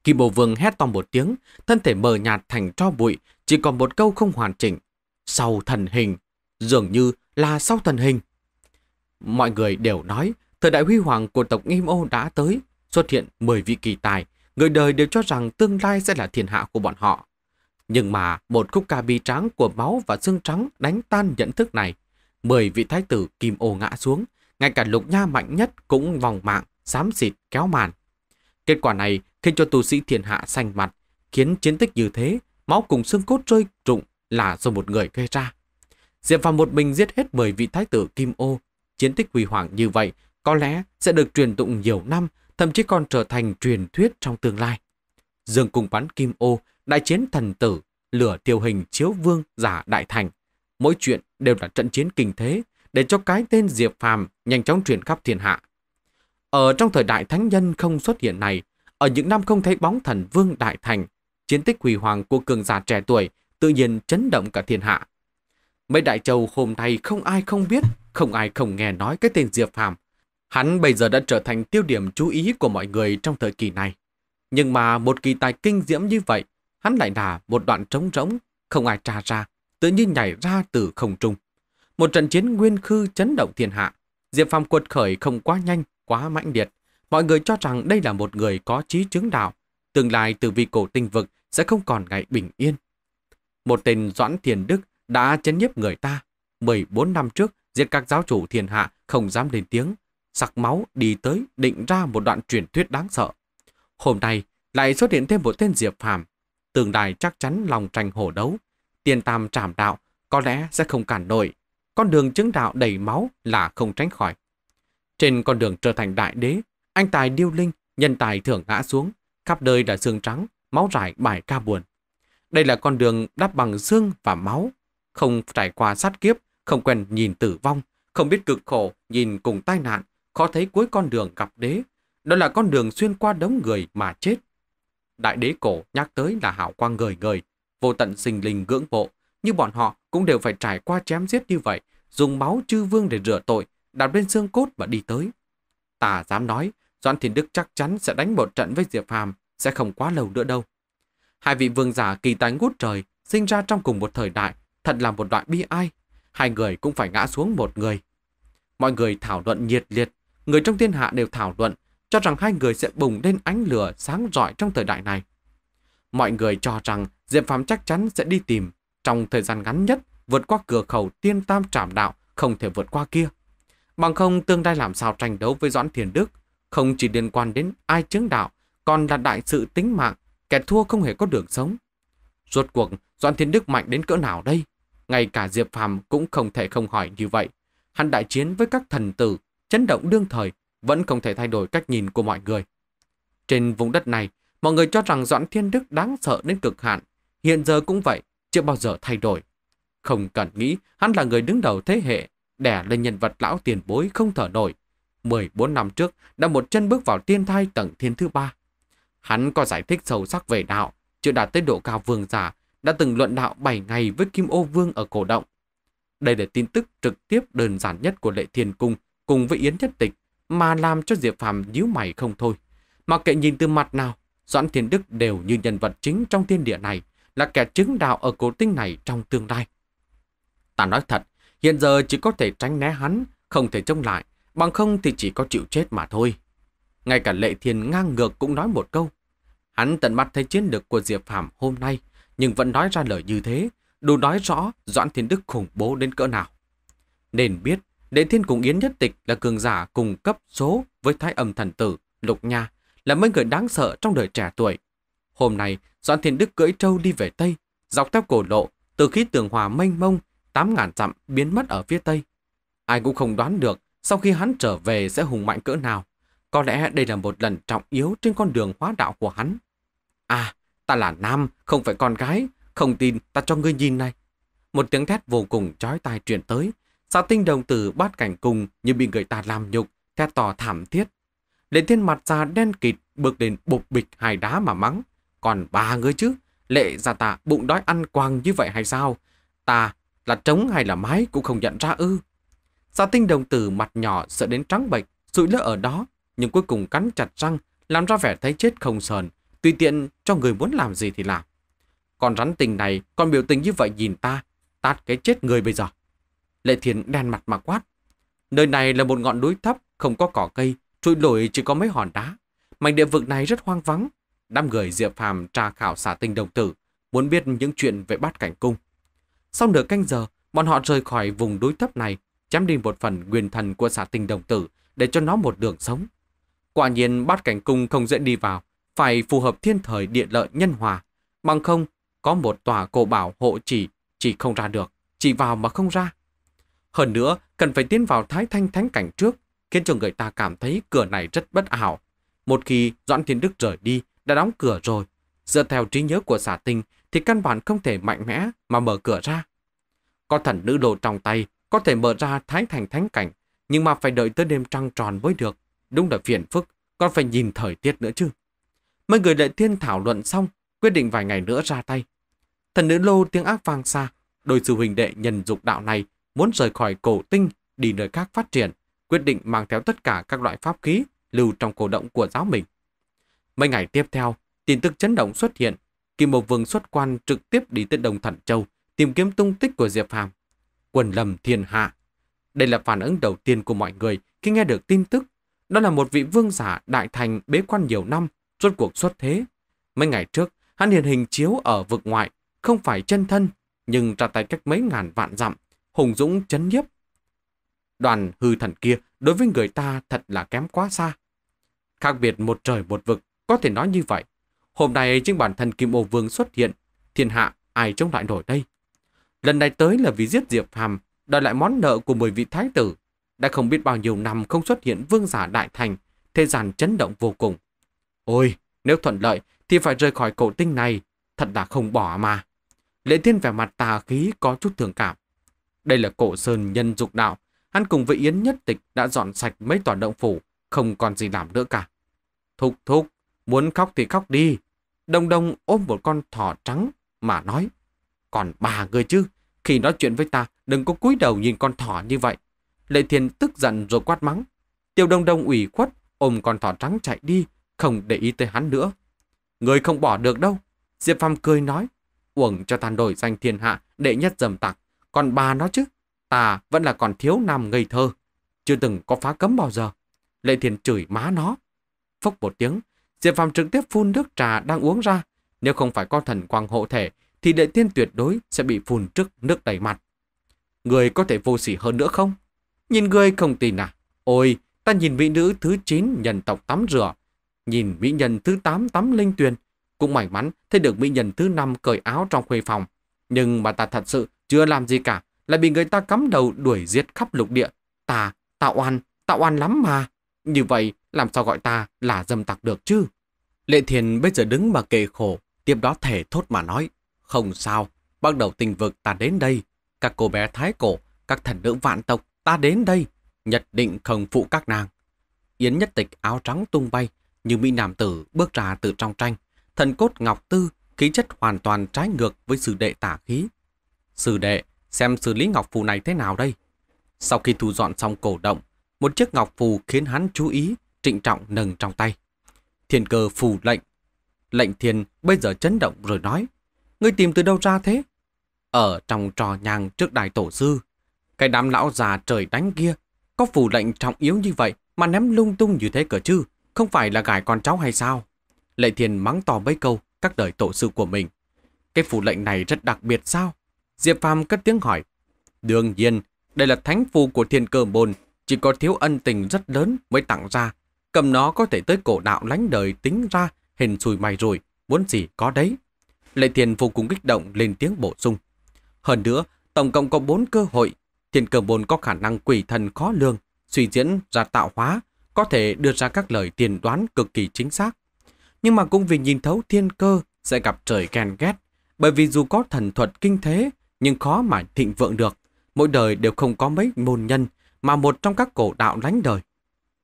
Kỳ Bồ Vương hét to một tiếng, thân thể mờ nhạt thành tro bụi, chỉ còn một câu không hoàn chỉnh. Sau thần hình, dường như là sau thần hình. Mọi người đều nói, thời đại huy hoàng của tộc Nghiêm Ô đã tới, xuất hiện 10 vị kỳ tài. Người đời đều cho rằng tương lai sẽ là thiên hạ của bọn họ. Nhưng mà một khúc ca bi tráng của máu và xương trắng đánh tan nhận thức này. Mười vị thái tử kim ô ngã xuống, ngay cả lục nha mạnh nhất cũng vòng mạng, xám xịt, kéo màn. Kết quả này khiến cho tu sĩ thiên hạ xanh mặt, khiến chiến tích như thế, máu cùng xương cốt trôi trụng là do một người gây ra. Diệp Phàm một mình giết hết mười vị thái tử Kim Ô, chiến tích huy hoàng như vậy có lẽ sẽ được truyền tụng nhiều năm, thậm chí còn trở thành truyền thuyết trong tương lai. Dương cùng bắn Kim Ô đại chiến thần tử, lửa tiêu hình chiếu vương giả đại thành. Mỗi chuyện đều là trận chiến kinh thế để cho cái tên Diệp Phàm nhanh chóng truyền khắp thiên hạ. Ở trong thời đại thánh nhân không xuất hiện này, ở những năm không thấy bóng thần vương đại thành, chiến tích huy hoàng của cường giả trẻ tuổi tự nhiên chấn động cả thiên hạ. Mấy đại châu hôm nay không ai không biết, không ai không nghe nói cái tên Diệp Phàm. Hắn bây giờ đã trở thành tiêu điểm chú ý của mọi người trong thời kỳ này. Nhưng mà một kỳ tài kinh diễm như vậy hắn lại là một đoạn trống rỗng, không ai tra ra, tự nhiên nhảy ra từ không trung. Một trận chiến nguyên khư chấn động thiên hạ, Diệp phong quật khởi không quá nhanh, quá mãnh liệt. Mọi người cho rằng đây là một người có trí chứng đạo, tương lai từ vị cổ tinh vực sẽ không còn ngày bình yên. Một tên Doãn Thiền Đức đã chấn nhiếp người ta. 14 năm trước, diệt các giáo chủ thiên hạ không dám lên tiếng, sặc máu đi tới định ra một đoạn truyền thuyết đáng sợ. Hôm nay lại xuất hiện thêm một tên Diệp Phàm Tương đài chắc chắn lòng tranh hổ đấu. Tiền tam trảm đạo có lẽ sẽ không cản nổi. Con đường chứng đạo đầy máu là không tránh khỏi. Trên con đường trở thành đại đế, anh tài điêu linh, nhân tài thường ngã xuống, khắp đời đã xương trắng, máu rải bài ca buồn. Đây là con đường đắp bằng xương và máu, không trải qua sát kiếp, không quen nhìn tử vong, không biết cực khổ, nhìn cùng tai nạn, khó thấy cuối con đường gặp đế. Đó là con đường xuyên qua đống người mà chết, đại đế cổ nhắc tới là hảo quang ngời ngời, vô tận sinh linh ngưỡng bộ như bọn họ cũng đều phải trải qua chém giết như vậy, dùng máu chư vương để rửa tội, đạp lên xương cốt và đi tới. Ta dám nói, Doãn Thiên Đức chắc chắn sẽ đánh một trận với Diệp Phàm, sẽ không quá lâu nữa đâu. Hai vị vương giả kỳ tài ngút trời, sinh ra trong cùng một thời đại, thật là một đoạn bi ai. Hai người cũng phải ngã xuống một người. Mọi người thảo luận nhiệt liệt, người trong thiên hạ đều thảo luận cho rằng hai người sẽ bùng lên ánh lửa sáng rọi trong thời đại này. Mọi người cho rằng Diệp Phạm chắc chắn sẽ đi tìm, trong thời gian ngắn nhất, vượt qua cửa khẩu tiên tam trảm đạo, không thể vượt qua kia. Bằng không tương lai làm sao tranh đấu với Doãn Thiền Đức, không chỉ liên quan đến ai chứng đạo, còn là đại sự tính mạng, kẻ thua không hề có đường sống. Rốt cuộc, Doãn Thiên Đức mạnh đến cỡ nào đây? Ngay cả Diệp Phàm cũng không thể không hỏi như vậy. Hắn đại chiến với các thần tử, chấn động đương thời, vẫn không thể thay đổi cách nhìn của mọi người. Trên vùng đất này, mọi người cho rằng Doãn Thiên Đức đáng sợ đến cực hạn. Hiện giờ cũng vậy, chưa bao giờ thay đổi. Không cần nghĩ, hắn là người đứng đầu thế hệ, đẻ lên nhân vật lão tiền bối không thở nổi. 14 năm trước, đã một chân bước vào tiên thai tầng thiên thứ ba. Hắn có giải thích sâu sắc về đạo, chưa đạt tới độ cao vương giả, đã từng luận đạo 7 ngày với Kim Ô Vương ở cổ động. Đây là tin tức trực tiếp đơn giản nhất của Lệ Thiên Cung cùng với Yến Nhất Tịch mà làm cho Diệp Phàm nhíu mày không thôi. Mà kệ nhìn từ mặt nào, Doãn Thiên Đức đều như nhân vật chính trong thiên địa này, là kẻ chứng đạo ở cổ tinh này trong tương lai. Ta nói thật, hiện giờ chỉ có thể tránh né hắn, không thể trông lại, bằng không thì chỉ có chịu chết mà thôi. Ngay cả Lệ Thiên ngang ngược cũng nói một câu. Hắn tận mắt thấy chiến lược của Diệp Phàm hôm nay, nhưng vẫn nói ra lời như thế, đủ nói rõ Doãn Thiên Đức khủng bố đến cỡ nào. Nên biết, Đệ Thiên cùng Yến Nhất Tịch là cường giả cùng cấp số với thái âm thần tử, Lục Nha, là mấy người đáng sợ trong đời trẻ tuổi. Hôm nay, Doãn Thiên Đức cưỡi trâu đi về Tây, dọc theo cổ lộ, từ khi tường hòa mênh mông, tám ngàn dặm biến mất ở phía Tây. Ai cũng không đoán được sau khi hắn trở về sẽ hùng mạnh cỡ nào. Có lẽ đây là một lần trọng yếu trên con đường hóa đạo của hắn. À, ta là nam, không phải con gái, không tin ta cho ngươi nhìn này. Một tiếng thét vô cùng chói tai truyền tới, Xạ tinh đồng tử bát cảnh cùng như bị người ta làm nhục, thét tỏ thảm thiết. Lệ thiên mặt già đen kịt bước đến bột bịch hài đá mà mắng. Còn ba người chứ, lệ ra ta bụng đói ăn quàng như vậy hay sao? Ta là trống hay là mái cũng không nhận ra ư. Xạ tinh đồng tử mặt nhỏ sợ đến trắng bệch, sụi lơ ở đó, nhưng cuối cùng cắn chặt răng, làm ra vẻ thấy chết không sờn, tùy tiện cho người muốn làm gì thì làm. Còn rắn tình này còn biểu tình như vậy nhìn ta, tát cái chết người bây giờ. Lệ Thiên đen mặt mà quát. Nơi này là một ngọn núi thấp, không có cỏ cây, trụi lủi chỉ có mấy hòn đá. Mảnh địa vực này rất hoang vắng. Đám người Diệp Phàm tra khảo xả tinh đồng tử, muốn biết những chuyện về bát cảnh cung. Sau nửa canh giờ, bọn họ rời khỏi vùng núi thấp này, chém đi một phần quyền thần của xả tinh đồng tử để cho nó một đường sống. Quả nhiên bát cảnh cung không dễ đi vào, phải phù hợp thiên thời địa lợi nhân hòa. Bằng không, có một tòa cổ bảo hộ chỉ, chỉ không ra được, chỉ vào mà không ra. Hơn nữa, cần phải tiến vào thái thanh thánh cảnh trước, khiến cho người ta cảm thấy cửa này rất bất ảo. Một khi Doãn Thiên Đức rời đi, đã đóng cửa rồi. Dựa theo trí nhớ của xà tinh thì căn bản không thể mạnh mẽ mà mở cửa ra. Có thần nữ đồ trong tay, có thể mở ra thái thành thánh cảnh, nhưng mà phải đợi tới đêm trăng tròn mới được. Đúng là phiền phức, còn phải nhìn thời tiết nữa chứ. Mấy người đại thiên thảo luận xong, quyết định vài ngày nữa ra tay. Thần nữ lô tiếng ác vang xa, đôi sư huynh đệ nhân dục đạo này muốn rời khỏi cổ tinh đi nơi khác phát triển, quyết định mang theo tất cả các loại pháp khí lưu trong cổ động của giáo mình. Mấy ngày tiếp theo, tin tức chấn động xuất hiện, Kim Mộc Vương xuất quan trực tiếp đi tới Đồng Thần Châu tìm kiếm tung tích của Diệp Phàm. Quần lầm thiên hạ. Đây là phản ứng đầu tiên của mọi người khi nghe được tin tức. Đó là một vị vương giả đại thành bế quan nhiều năm, suốt cuộc xuất thế. Mấy ngày trước, hắn hiện hình chiếu ở vực ngoại, không phải chân thân, nhưng ra tay cách mấy ngàn vạn dặm, Hùng Dũng chấn nhiếp. Đoàn hư thần kia đối với người ta thật là kém quá xa. Khác biệt một trời một vực, có thể nói như vậy. Hôm nay chính bản thân Kim Ô Vương xuất hiện, thiên hạ ai chống lại nổi đây. Lần này tới là vì giết Diệp Phàm đòi lại món nợ của 10 vị thái tử. Đã không biết bao nhiêu năm không xuất hiện vương giả đại thành, thế gian chấn động vô cùng. Ôi, nếu thuận lợi thì phải rời khỏi cổ tinh này, thật là không bỏ mà. Lệ Thiên vẻ mặt tà khí có chút thường cảm. Đây là cổ sơn nhân dục đạo. Hắn cùng với Yến nhất tịch đã dọn sạch mấy tòa động phủ, không còn gì làm nữa cả. Thúc thúc, muốn khóc thì khóc đi. Đông đông ôm một con thỏ trắng mà nói. Còn bà người chứ, khi nói chuyện với ta đừng có cúi đầu nhìn con thỏ như vậy. Lệ Thiên tức giận rồi quát mắng. Tiêu đông đông ủy khuất, ôm con thỏ trắng chạy đi, không để ý tới hắn nữa. Người không bỏ được đâu. Diệp Phàm cười nói, uổng cho tàn đổi danh thiên hạ, đệ nhất dầm tặc, còn bà nó chứ, ta vẫn là còn thiếu nam ngây thơ, chưa từng có phá cấm bao giờ. Lệ Thiền chửi má nó. Phốc một tiếng, Diệp phạm trực tiếp phun nước trà đang uống ra. Nếu không phải có thần quang hộ thể, thì đệ tiên tuyệt đối sẽ bị phun trước nước đầy mặt. Người có thể vô sỉ hơn nữa không? Nhìn người không tin à? Ôi, ta nhìn mỹ nữ thứ 9 nhân tộc tắm rửa. Nhìn mỹ nhân thứ 8 tắm linh tuyền. Cũng may mắn thấy được mỹ nhân thứ 5 cởi áo trong khuê phòng. Nhưng mà ta thật sự chưa làm gì cả, lại bị người ta cắm đầu đuổi giết khắp lục địa. Ta, tạo oan, tạo oan lắm mà. Như vậy, làm sao gọi ta là dâm tặc được chứ? Lệ Thiền bây giờ đứng mà kề khổ, tiếp đó thể thốt mà nói. Không sao, bắt đầu tình vực ta đến đây. Các cô bé thái cổ, các thần nữ vạn tộc, ta đến đây. Nhật định không phụ các nàng. Yến nhất tịch áo trắng tung bay, như mỹ nam tử bước ra từ trong tranh. Thần cốt ngọc tư, khí chất hoàn toàn trái ngược với sự đệ tả khí Sư đệ, xem xử lý ngọc phù này thế nào đây? Sau khi thu dọn xong cổ động, một chiếc ngọc phù khiến hắn chú ý, trịnh trọng nâng trong tay. Thiên cơ phù lệnh. Lệnh thiền bây giờ chấn động rồi nói, ngươi tìm từ đâu ra thế? Ở trong trò nhàng trước đài tổ sư, cái đám lão già trời đánh kia, có phù lệnh trọng yếu như vậy mà ném lung tung như thế cỡ chứ, không phải là gài con cháu hay sao? Lệ thiền mắng to mấy câu các đời tổ sư của mình. Cái phù lệnh này rất đặc biệt sao? Diệp Phàm cất tiếng hỏi. Đương nhiên, đây là thánh phù của thiên cơ môn, chỉ có thiếu ân tình rất lớn mới tặng ra. Cầm nó có thể tới cổ đạo lánh đời tính ra, hình xùi mày rồi, muốn gì có đấy. Lệ thiền vô cùng kích động lên tiếng bổ sung. Hơn nữa, tổng cộng có bốn cơ hội. Thiên cơ môn có khả năng quỷ thần khó lương, suy diễn ra tạo hóa, có thể đưa ra các lời tiền đoán cực kỳ chính xác. Nhưng mà cũng vì nhìn thấu thiên cơ sẽ gặp trời ghen ghét, bởi vì dù có thần thuật kinh thế nhưng khó mà thịnh vượng được. Mỗi đời đều không có mấy môn nhân, mà một trong các cổ đạo lánh đời.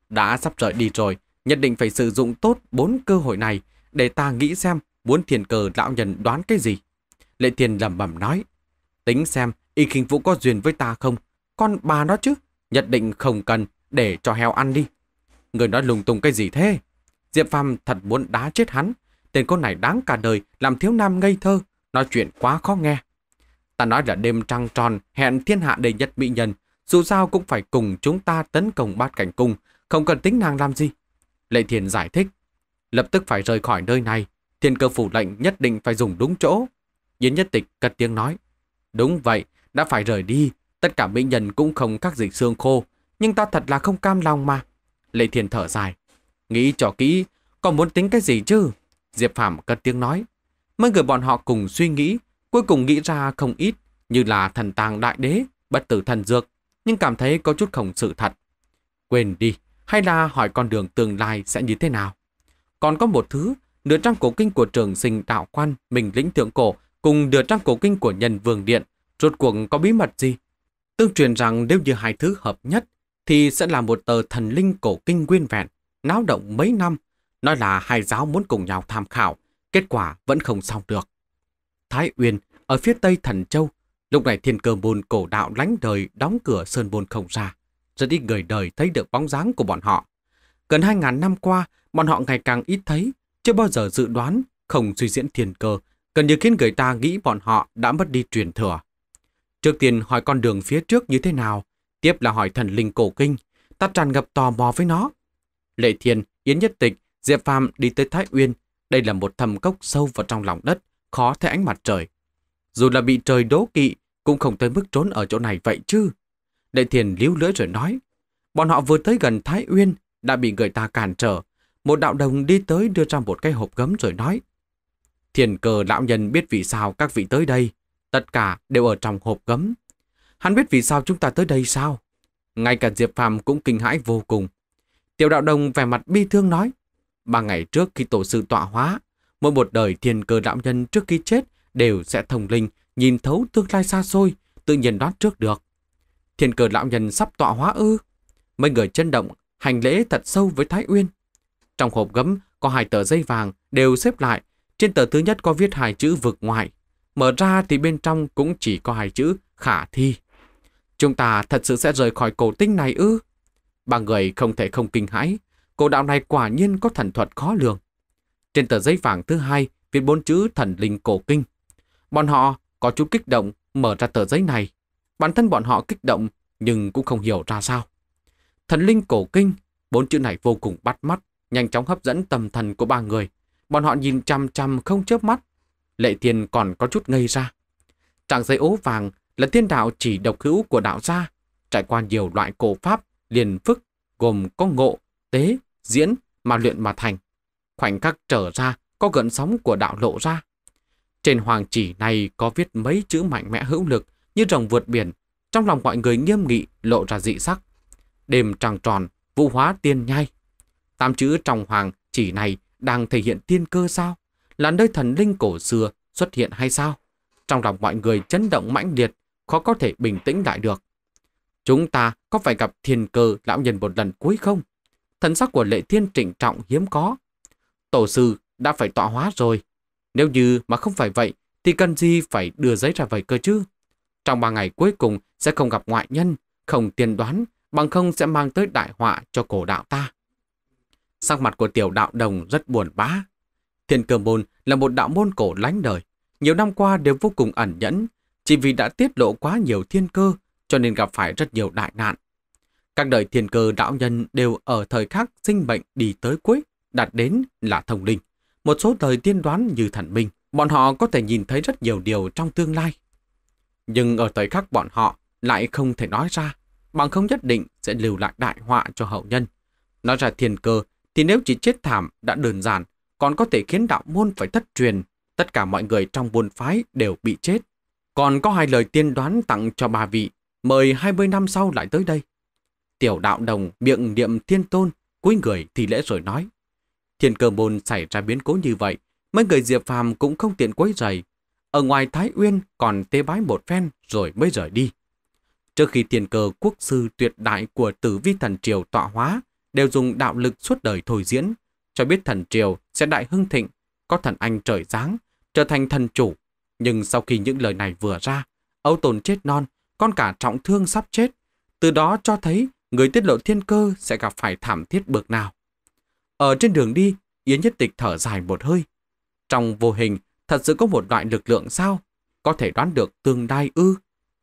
Đã sắp rời đi rồi, nhất định phải sử dụng tốt bốn cơ hội này để ta nghĩ xem muốn thiền cờ lão nhân đoán cái gì. Lệ thiền lẩm bẩm nói, tính xem y khinh vũ có duyên với ta không, con bà nó chứ, nhất định không cần để cho heo ăn đi. Người nói lùng tung cái gì thế? Diệp Phàm thật muốn đá chết hắn, tên con này đáng cả đời làm thiếu nam ngây thơ, nói chuyện quá khó nghe. Ta nói là đêm trăng tròn, hẹn thiên hạ đầy nhất mỹ nhân. Dù sao cũng phải cùng chúng ta tấn công bát cảnh cung, không cần tính nàng làm gì. Lệ Thiền giải thích, lập tức phải rời khỏi nơi này. Thiên cơ phủ lệnh nhất định phải dùng đúng chỗ. Yến nhất tịch cất tiếng nói, đúng vậy, đã phải rời đi. Tất cả mỹ nhân cũng không các dịch xương khô, nhưng ta thật là không cam lòng mà. Lệ Thiền thở dài, nghĩ cho kỹ, còn muốn tính cái gì chứ? Diệp Phạm cất tiếng nói, mấy người bọn họ cùng suy nghĩ, Cuối cùng nghĩ ra không ít, như là thần tàng đại đế, bất tử thần dược, nhưng cảm thấy có chút không sự thật. Quên đi, hay là hỏi con đường tương lai sẽ như thế nào? Còn có một thứ, nửa trang cổ kinh của trường sinh đạo quan mình lĩnh thượng cổ cùng nửa trang cổ kinh của nhân vương điện, rốt cuộc có bí mật gì? Tương truyền rằng nếu như hai thứ hợp nhất, thì sẽ là một tờ thần linh cổ kinh nguyên vẹn, náo động mấy năm, nói là hai giáo muốn cùng nhau tham khảo, kết quả vẫn không xong được. Thái Uyên ở phía tây Thần Châu, lúc này thiên cơ môn cổ đạo lánh đời đóng cửa sơn môn không ra. Rất ít người đời thấy được bóng dáng của bọn họ. Gần 2.000 năm qua, bọn họ ngày càng ít thấy, chưa bao giờ dự đoán, không suy diễn thiên cơ, gần như khiến người ta nghĩ bọn họ đã mất đi truyền thừa. Trước tiên hỏi con đường phía trước như thế nào, tiếp là hỏi thần linh cổ kinh, ta tràn ngập tò mò với nó. Lệ Thiên, Yến Nhất Tịch, Diệp Phàm đi tới Thái Uyên, đây là một thầm cốc sâu vào trong lòng đất, khó thấy ánh mặt trời dù là bị trời đố kỵ, cũng không tới mức trốn ở chỗ này vậy chứ. Đệ thiền líu lưỡi rồi nói, bọn họ vừa tới gần Thái Uyên, đã bị người ta cản trở. Một đạo đồng đi tới đưa ra một cái hộp gấm rồi nói, thiền cờ lão nhân biết vì sao các vị tới đây, tất cả đều ở trong hộp gấm. Hắn biết vì sao chúng ta tới đây sao? Ngay cả Diệp Phàm cũng kinh hãi vô cùng. Tiểu đạo đồng vẻ mặt bi thương nói, ba ngày trước khi tổ sư tọa hóa, mỗi một đời thiền cờ đạo nhân trước khi chết đều sẽ thông linh, nhìn thấu tương lai xa xôi, tự nhiên đoán trước được. Thiên cờ lão nhân sắp tọa hóa ư. Mấy người chân động, hành lễ thật sâu với Thái Uyên. Trong hộp gấm có hai tờ giấy vàng đều xếp lại. Trên tờ thứ nhất có viết hai chữ vực ngoại. Mở ra thì bên trong cũng chỉ có hai chữ khả thi. Chúng ta thật sự sẽ rời khỏi cổ tinh này ư? Ba người không thể không kinh hãi. Cổ đạo này quả nhiên có thần thuật khó lường. Trên tờ giấy vàng thứ hai viết bốn chữ thần linh cổ kinh. Bọn họ có chút kích động mở ra tờ giấy này. Bản thân bọn họ kích động nhưng cũng không hiểu ra sao. Thần linh cổ kinh, bốn chữ này vô cùng bắt mắt, nhanh chóng hấp dẫn tâm thần của ba người. Bọn họ nhìn chăm chăm không chớp mắt. Lệ Thiên còn có chút ngây ra. Trạng giấy ố vàng là thiên đạo chỉ độc hữu của đạo gia, trải qua nhiều loại cổ pháp liền phức gồm có ngộ, tế, diễn mà luyện mà thành. Khoảnh khắc trở ra có gợn sóng của đạo lộ ra, trên hoàng chỉ này có viết mấy chữ mạnh mẽ hữu lực như rồng vượt biển. Trong lòng mọi người nghiêm nghị lộ ra dị sắc. Đêm trăng tròn, vũ hóa tiên nhai. Tám chữ trong hoàng chỉ này đang thể hiện tiên cơ sao? Là nơi thần linh cổ xưa xuất hiện hay sao? Trong lòng mọi người chấn động mãnh liệt, khó có thể bình tĩnh lại được. Chúng ta có phải gặp thiên cơ lão nhân một lần cuối không? Thần sắc của lệ thiên trịnh trọng hiếm có. Tổ sư đã phải tọa hóa rồi. Nếu như mà không phải vậy, thì cần gì phải đưa giấy ra vậy cơ chứ? Trong ba ngày cuối cùng sẽ không gặp ngoại nhân, không tiên đoán, bằng không sẽ mang tới đại họa cho cổ đạo ta. Sắc mặt của tiểu đạo đồng rất buồn bã. Thiên cơ môn là một đạo môn cổ lánh đời. Nhiều năm qua đều vô cùng ẩn nhẫn, chỉ vì đã tiết lộ quá nhiều thiên cơ cho nên gặp phải rất nhiều đại nạn. Các đời thiên cơ đạo nhân đều ở thời khắc sinh mệnh đi tới cuối, đạt đến là thông linh một số thời tiên đoán như thần minh, bọn họ có thể nhìn thấy rất nhiều điều trong tương lai. Nhưng ở thời khắc bọn họ lại không thể nói ra, bằng không nhất định sẽ lưu lại đại họa cho hậu nhân. Nói ra thiền cơ thì nếu chỉ chết thảm đã đơn giản, còn có thể khiến đạo môn phải thất truyền, tất cả mọi người trong buôn phái đều bị chết. Còn có hai lời tiên đoán tặng cho bà vị, mời 20 năm sau lại tới đây. Tiểu đạo đồng miệng niệm thiên tôn, cúi người thì lễ rồi nói. Thiên cơ môn xảy ra biến cố như vậy, mấy người Diệp Phàm cũng không tiện quấy rầy. Ở ngoài Thái Uyên còn tế bái một phen rồi mới rời đi. Trước khi thiên cơ quốc sư tuyệt đại của tử vi thần triều tọa hóa, đều dùng đạo lực suốt đời thôi diễn, cho biết thần triều sẽ đại hưng thịnh, có thần anh trời giáng, trở thành thần chủ. Nhưng sau khi những lời này vừa ra, Âu Tồn chết non, con cả trọng thương sắp chết. Từ đó cho thấy người tiết lộ thiên cơ sẽ gặp phải thảm thiết bực nào. Ở trên đường đi, Yến Nhất Tịch thở dài một hơi. Trong vô hình, thật sự có một loại lực lượng sao? Có thể đoán được tương đai ư?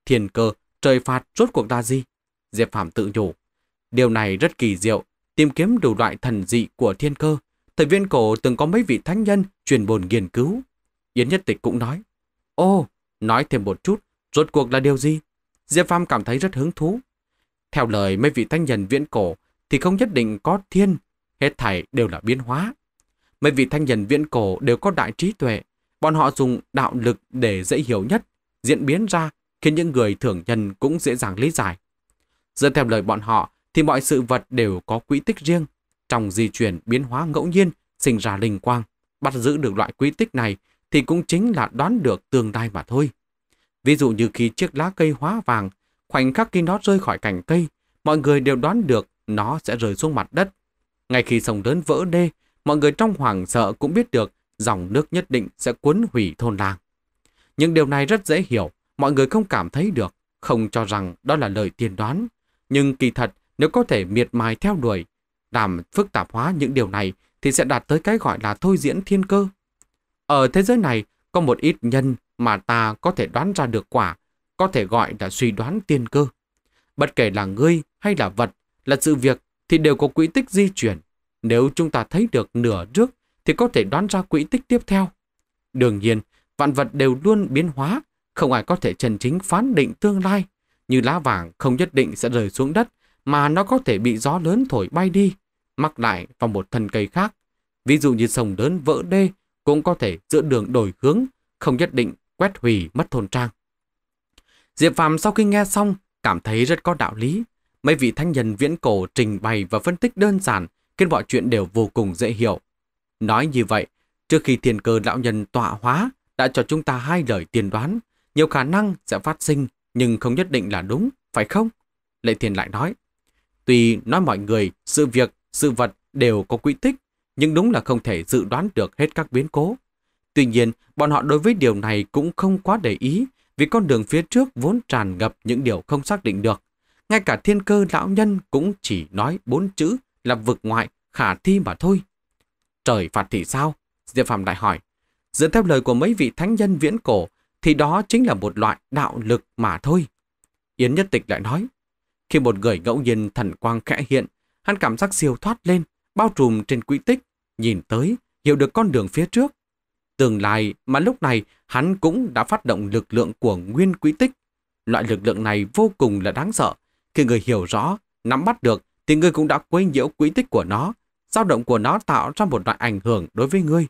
Thiền cơ, trời phạt rốt cuộc là gì? Diệp Phạm tự nhủ. Điều này rất kỳ diệu, tìm kiếm đủ loại thần dị của thiên cơ. Thời viên cổ từng có mấy vị thánh nhân truyền bồn nghiên cứu. Yến Nhất Tịch cũng nói. Ô, nói thêm một chút, rốt cuộc là điều gì? Diệp phạm cảm thấy rất hứng thú. Theo lời mấy vị thánh nhân viễn cổ thì không nhất định có thiên Hết thảy đều là biến hóa. Mấy vị thanh nhân viễn cổ đều có đại trí tuệ. Bọn họ dùng đạo lực để dễ hiểu nhất, diễn biến ra khiến những người thường nhân cũng dễ dàng lý giải. Dựa theo lời bọn họ thì mọi sự vật đều có quỹ tích riêng. Trong di chuyển biến hóa ngẫu nhiên sinh ra linh quang, bắt giữ được loại quỹ tích này thì cũng chính là đoán được tương lai mà thôi. Ví dụ như khi chiếc lá cây hóa vàng, khoảnh khắc khi nó rơi khỏi cành cây, mọi người đều đoán được nó sẽ rơi xuống mặt đất, ngay khi sông lớn vỡ đê, mọi người trong hoàng sợ cũng biết được dòng nước nhất định sẽ cuốn hủy thôn làng. Nhưng điều này rất dễ hiểu, mọi người không cảm thấy được, không cho rằng đó là lời tiên đoán. Nhưng kỳ thật, nếu có thể miệt mài theo đuổi, làm phức tạp hóa những điều này thì sẽ đạt tới cái gọi là thôi diễn thiên cơ. Ở thế giới này, có một ít nhân mà ta có thể đoán ra được quả, có thể gọi là suy đoán tiên cơ. Bất kể là ngươi hay là vật, là sự việc thì đều có quỹ tích di chuyển. Nếu chúng ta thấy được nửa trước thì có thể đoán ra quỹ tích tiếp theo. Đương nhiên, vạn vật đều luôn biến hóa, không ai có thể chân chính phán định tương lai. Như lá vàng không nhất định sẽ rời xuống đất, mà nó có thể bị gió lớn thổi bay đi, mắc lại vào một thân cây khác. Ví dụ như sông lớn vỡ đê, cũng có thể giữa đường đổi hướng, không nhất định quét hủy mất thôn trang. Diệp Phạm sau khi nghe xong, cảm thấy rất có đạo lý. Mấy vị thanh nhân viễn cổ trình bày và phân tích đơn giản, khiến mọi chuyện đều vô cùng dễ hiểu. Nói như vậy, trước khi thiền cơ lão nhân tọa hóa đã cho chúng ta hai lời tiên đoán, nhiều khả năng sẽ phát sinh nhưng không nhất định là đúng, phải không? Lệ thiền lại nói, tuy nói mọi người, sự việc, sự vật đều có quy tích, nhưng đúng là không thể dự đoán được hết các biến cố. Tuy nhiên, bọn họ đối với điều này cũng không quá để ý, vì con đường phía trước vốn tràn ngập những điều không xác định được ngay cả thiên cơ lão nhân cũng chỉ nói bốn chữ là vực ngoại, khả thi mà thôi. Trời phạt thì sao? Diệp Phạm lại hỏi. Dựa theo lời của mấy vị thánh nhân viễn cổ, thì đó chính là một loại đạo lực mà thôi. Yến Nhất Tịch lại nói, khi một người ngẫu nhiên thần quang khẽ hiện, hắn cảm giác siêu thoát lên, bao trùm trên quỹ tích, nhìn tới, hiểu được con đường phía trước. Tương lai mà lúc này hắn cũng đã phát động lực lượng của nguyên quỹ tích. Loại lực lượng này vô cùng là đáng sợ, khi người hiểu rõ, nắm bắt được thì người cũng đã quên nhiễu quỹ tích của nó, dao động của nó tạo ra một loại ảnh hưởng đối với ngươi.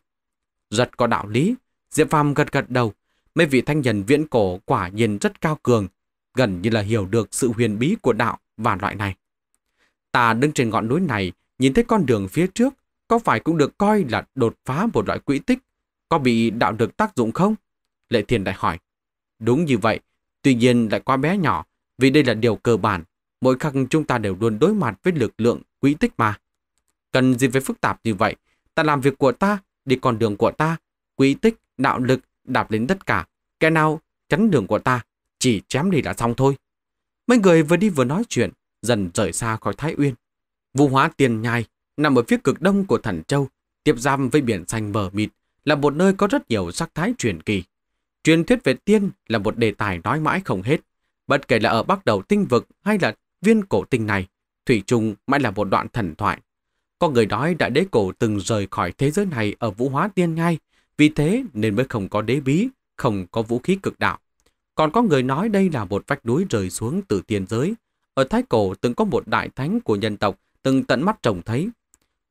Giật có đạo lý, Diệp Phàm gật gật đầu, mấy vị thanh nhân viễn cổ quả nhiên rất cao cường, gần như là hiểu được sự huyền bí của đạo và loại này. Ta đứng trên ngọn núi này, nhìn thấy con đường phía trước, có phải cũng được coi là đột phá một loại quỹ tích, có bị đạo được tác dụng không? Lệ Thiền lại hỏi. Đúng như vậy, tuy nhiên lại quá bé nhỏ, vì đây là điều cơ bản mỗi khắc chúng ta đều luôn đối mặt với lực lượng quỹ tích mà. Cần gì với phức tạp như vậy, ta làm việc của ta, đi con đường của ta, quỹ tích, đạo lực, đạp đến tất cả, kẻ nào chắn đường của ta, chỉ chém đi là xong thôi. Mấy người vừa đi vừa nói chuyện, dần rời xa khỏi Thái Uyên. Vũ hóa tiền nhai, nằm ở phía cực đông của Thần Châu, tiếp giáp với biển xanh mờ mịt, là một nơi có rất nhiều sắc thái truyền kỳ. Truyền thuyết về tiên là một đề tài nói mãi không hết. Bất kể là ở bắt đầu tinh vực hay là viên cổ tinh này, Thủy chung mãi là một đoạn thần thoại. Có người nói đại đế cổ từng rời khỏi thế giới này ở vũ hóa tiên ngay, vì thế nên mới không có đế bí, không có vũ khí cực đạo. Còn có người nói đây là một vách núi rời xuống từ tiên giới. Ở Thái Cổ từng có một đại thánh của nhân tộc từng tận mắt trồng thấy.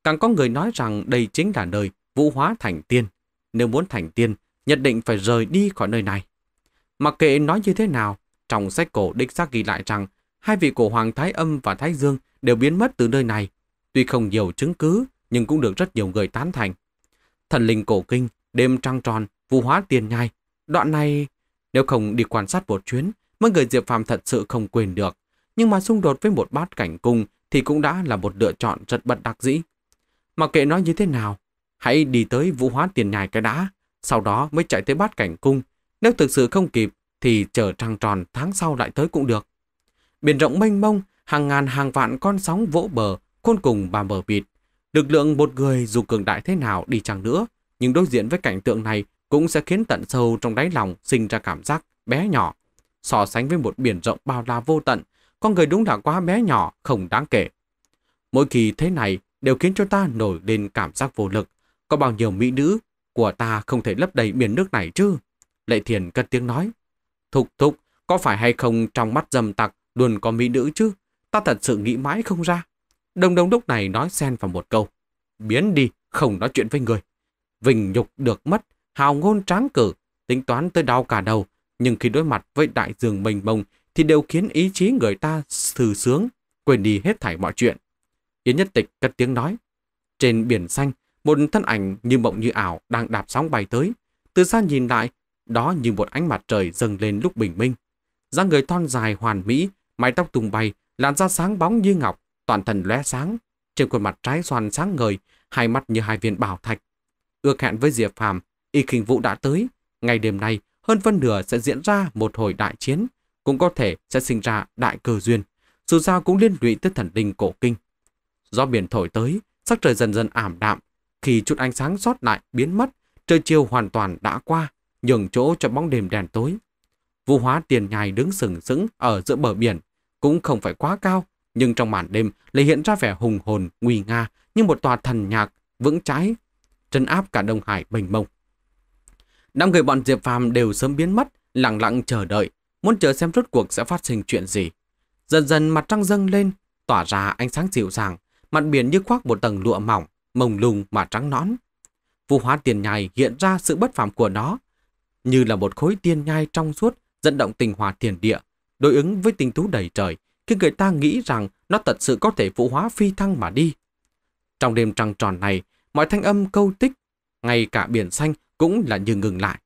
Càng có người nói rằng đây chính là nơi vũ hóa thành tiên. Nếu muốn thành tiên, nhất định phải rời đi khỏi nơi này. Mặc kệ nói như thế nào, trong sách cổ đích xác ghi lại rằng hai vị cổ hoàng Thái Âm và Thái Dương đều biến mất từ nơi này. Tuy không nhiều chứng cứ, nhưng cũng được rất nhiều người tán thành. Thần linh cổ kinh, đêm trăng tròn, vũ hóa tiền nhai. Đoạn này, nếu không đi quan sát một chuyến, mấy người Diệp Phàm thật sự không quên được. Nhưng mà xung đột với một bát cảnh cung thì cũng đã là một lựa chọn rất bất đắc dĩ. Mặc kệ nói như thế nào, hãy đi tới vũ hóa tiền nhai cái đã, sau đó mới chạy tới bát cảnh cung. Nếu thực sự không kịp thì chờ trăng tròn tháng sau lại tới cũng được. Biển rộng mênh mông, hàng ngàn hàng vạn con sóng vỗ bờ, khôn cùng và mờ mịt. Lực lượng một người dù cường đại thế nào đi chăng nữa, nhưng đối diện với cảnh tượng này cũng sẽ khiến tận sâu trong đáy lòng sinh ra cảm giác bé nhỏ. So sánh với một biển rộng bao la vô tận, con người đúng là quá bé nhỏ, không đáng kể. Mỗi kỳ thế này đều khiến cho ta nổi lên cảm giác vô lực. Có bao nhiêu mỹ nữ của ta không thể lấp đầy biển nước này chứ? Lệ Thiền cất tiếng nói. Thục thục, có phải hay không trong mắt dâm tặc Luôn có mỹ nữ chứ, ta thật sự nghĩ mãi không ra. đồng đồng lúc này nói xen vào một câu. Biến đi, không nói chuyện với người. Vinh nhục được mất, hào ngôn tráng cử, tính toán tới đau cả đầu. Nhưng khi đối mặt với đại dương mênh mông thì đều khiến ý chí người ta thư sướng, quên đi hết thảy mọi chuyện. Yến Nhất Tịch cất tiếng nói. Trên biển xanh, một thân ảnh như mộng như ảo đang đạp sóng bay tới. Từ xa nhìn lại, đó như một ánh mặt trời dâng lên lúc bình minh. dáng người thon dài hoàn mỹ, mái tóc tung bay, làn da sáng bóng như ngọc, toàn thân lóe sáng, trên khuôn mặt trái xoan sáng ngời, hai mắt như hai viên bảo thạch. Ước hẹn với Diệp Phàm, y khinh vũ đã tới, ngày đêm nay hơn phân nửa sẽ diễn ra một hồi đại chiến, cũng có thể sẽ sinh ra đại cơ duyên, dù sao cũng liên lụy tới thần linh cổ kinh. Do biển thổi tới, sắc trời dần dần ảm đạm, khi chút ánh sáng sót lại biến mất, trời chiều hoàn toàn đã qua, nhường chỗ cho bóng đêm đèn tối. Vũ hóa tiền nhai đứng sừng sững ở giữa bờ biển, cũng không phải quá cao, nhưng trong màn đêm lại hiện ra vẻ hùng hồn, nguy nga như một tòa thần nhạc vững trái, trấn áp cả Đông Hải bình mông. Năm người bọn Diệp Phàm đều sớm biến mất, lặng lặng chờ đợi, muốn chờ xem rốt cuộc sẽ phát sinh chuyện gì. Dần dần mặt trăng dâng lên, tỏa ra ánh sáng dịu dàng, mặt biển như khoác một tầng lụa mỏng, mông lung mà trắng nõn. Vũ hóa tiền nhai hiện ra sự bất phàm của nó, như là một khối tiên nhai trong suốt dẫn động tình hòa thiền địa, đối ứng với tình thú đầy trời, khi người ta nghĩ rằng nó thật sự có thể vũ hóa phi thăng mà đi. Trong đêm trăng tròn này, mọi thanh âm câu tích, ngay cả biển xanh cũng là như ngừng lại.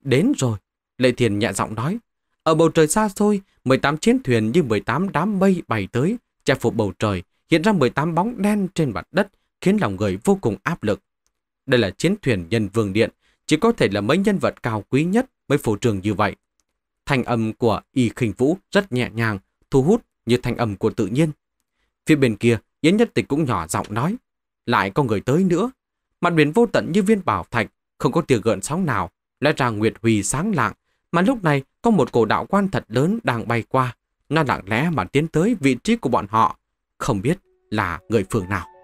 Đến rồi, Lệ Thiền nhẹ giọng nói. Ở bầu trời xa xôi, 18 chiến thuyền như 18 đám mây bay tới, che phủ bầu trời, hiện ra 18 bóng đen trên mặt đất, khiến lòng người vô cùng áp lực. Đây là chiến thuyền nhân vương điện, chỉ có thể là mấy nhân vật cao quý nhất mới phổ trường như vậy thanh âm của Y Khinh Vũ rất nhẹ nhàng, thu hút như thanh âm của tự nhiên. Phía bên kia, Yến Nhất Tịch cũng nhỏ giọng nói. Lại có người tới nữa. Mặt biển vô tận như viên bảo thạch, không có tia gợn sóng nào, lại ra Nguyệt Huy sáng lạng. Mà lúc này có một cổ đạo quan thật lớn đang bay qua. Nó lặng lẽ mà tiến tới vị trí của bọn họ. Không biết là người phường nào.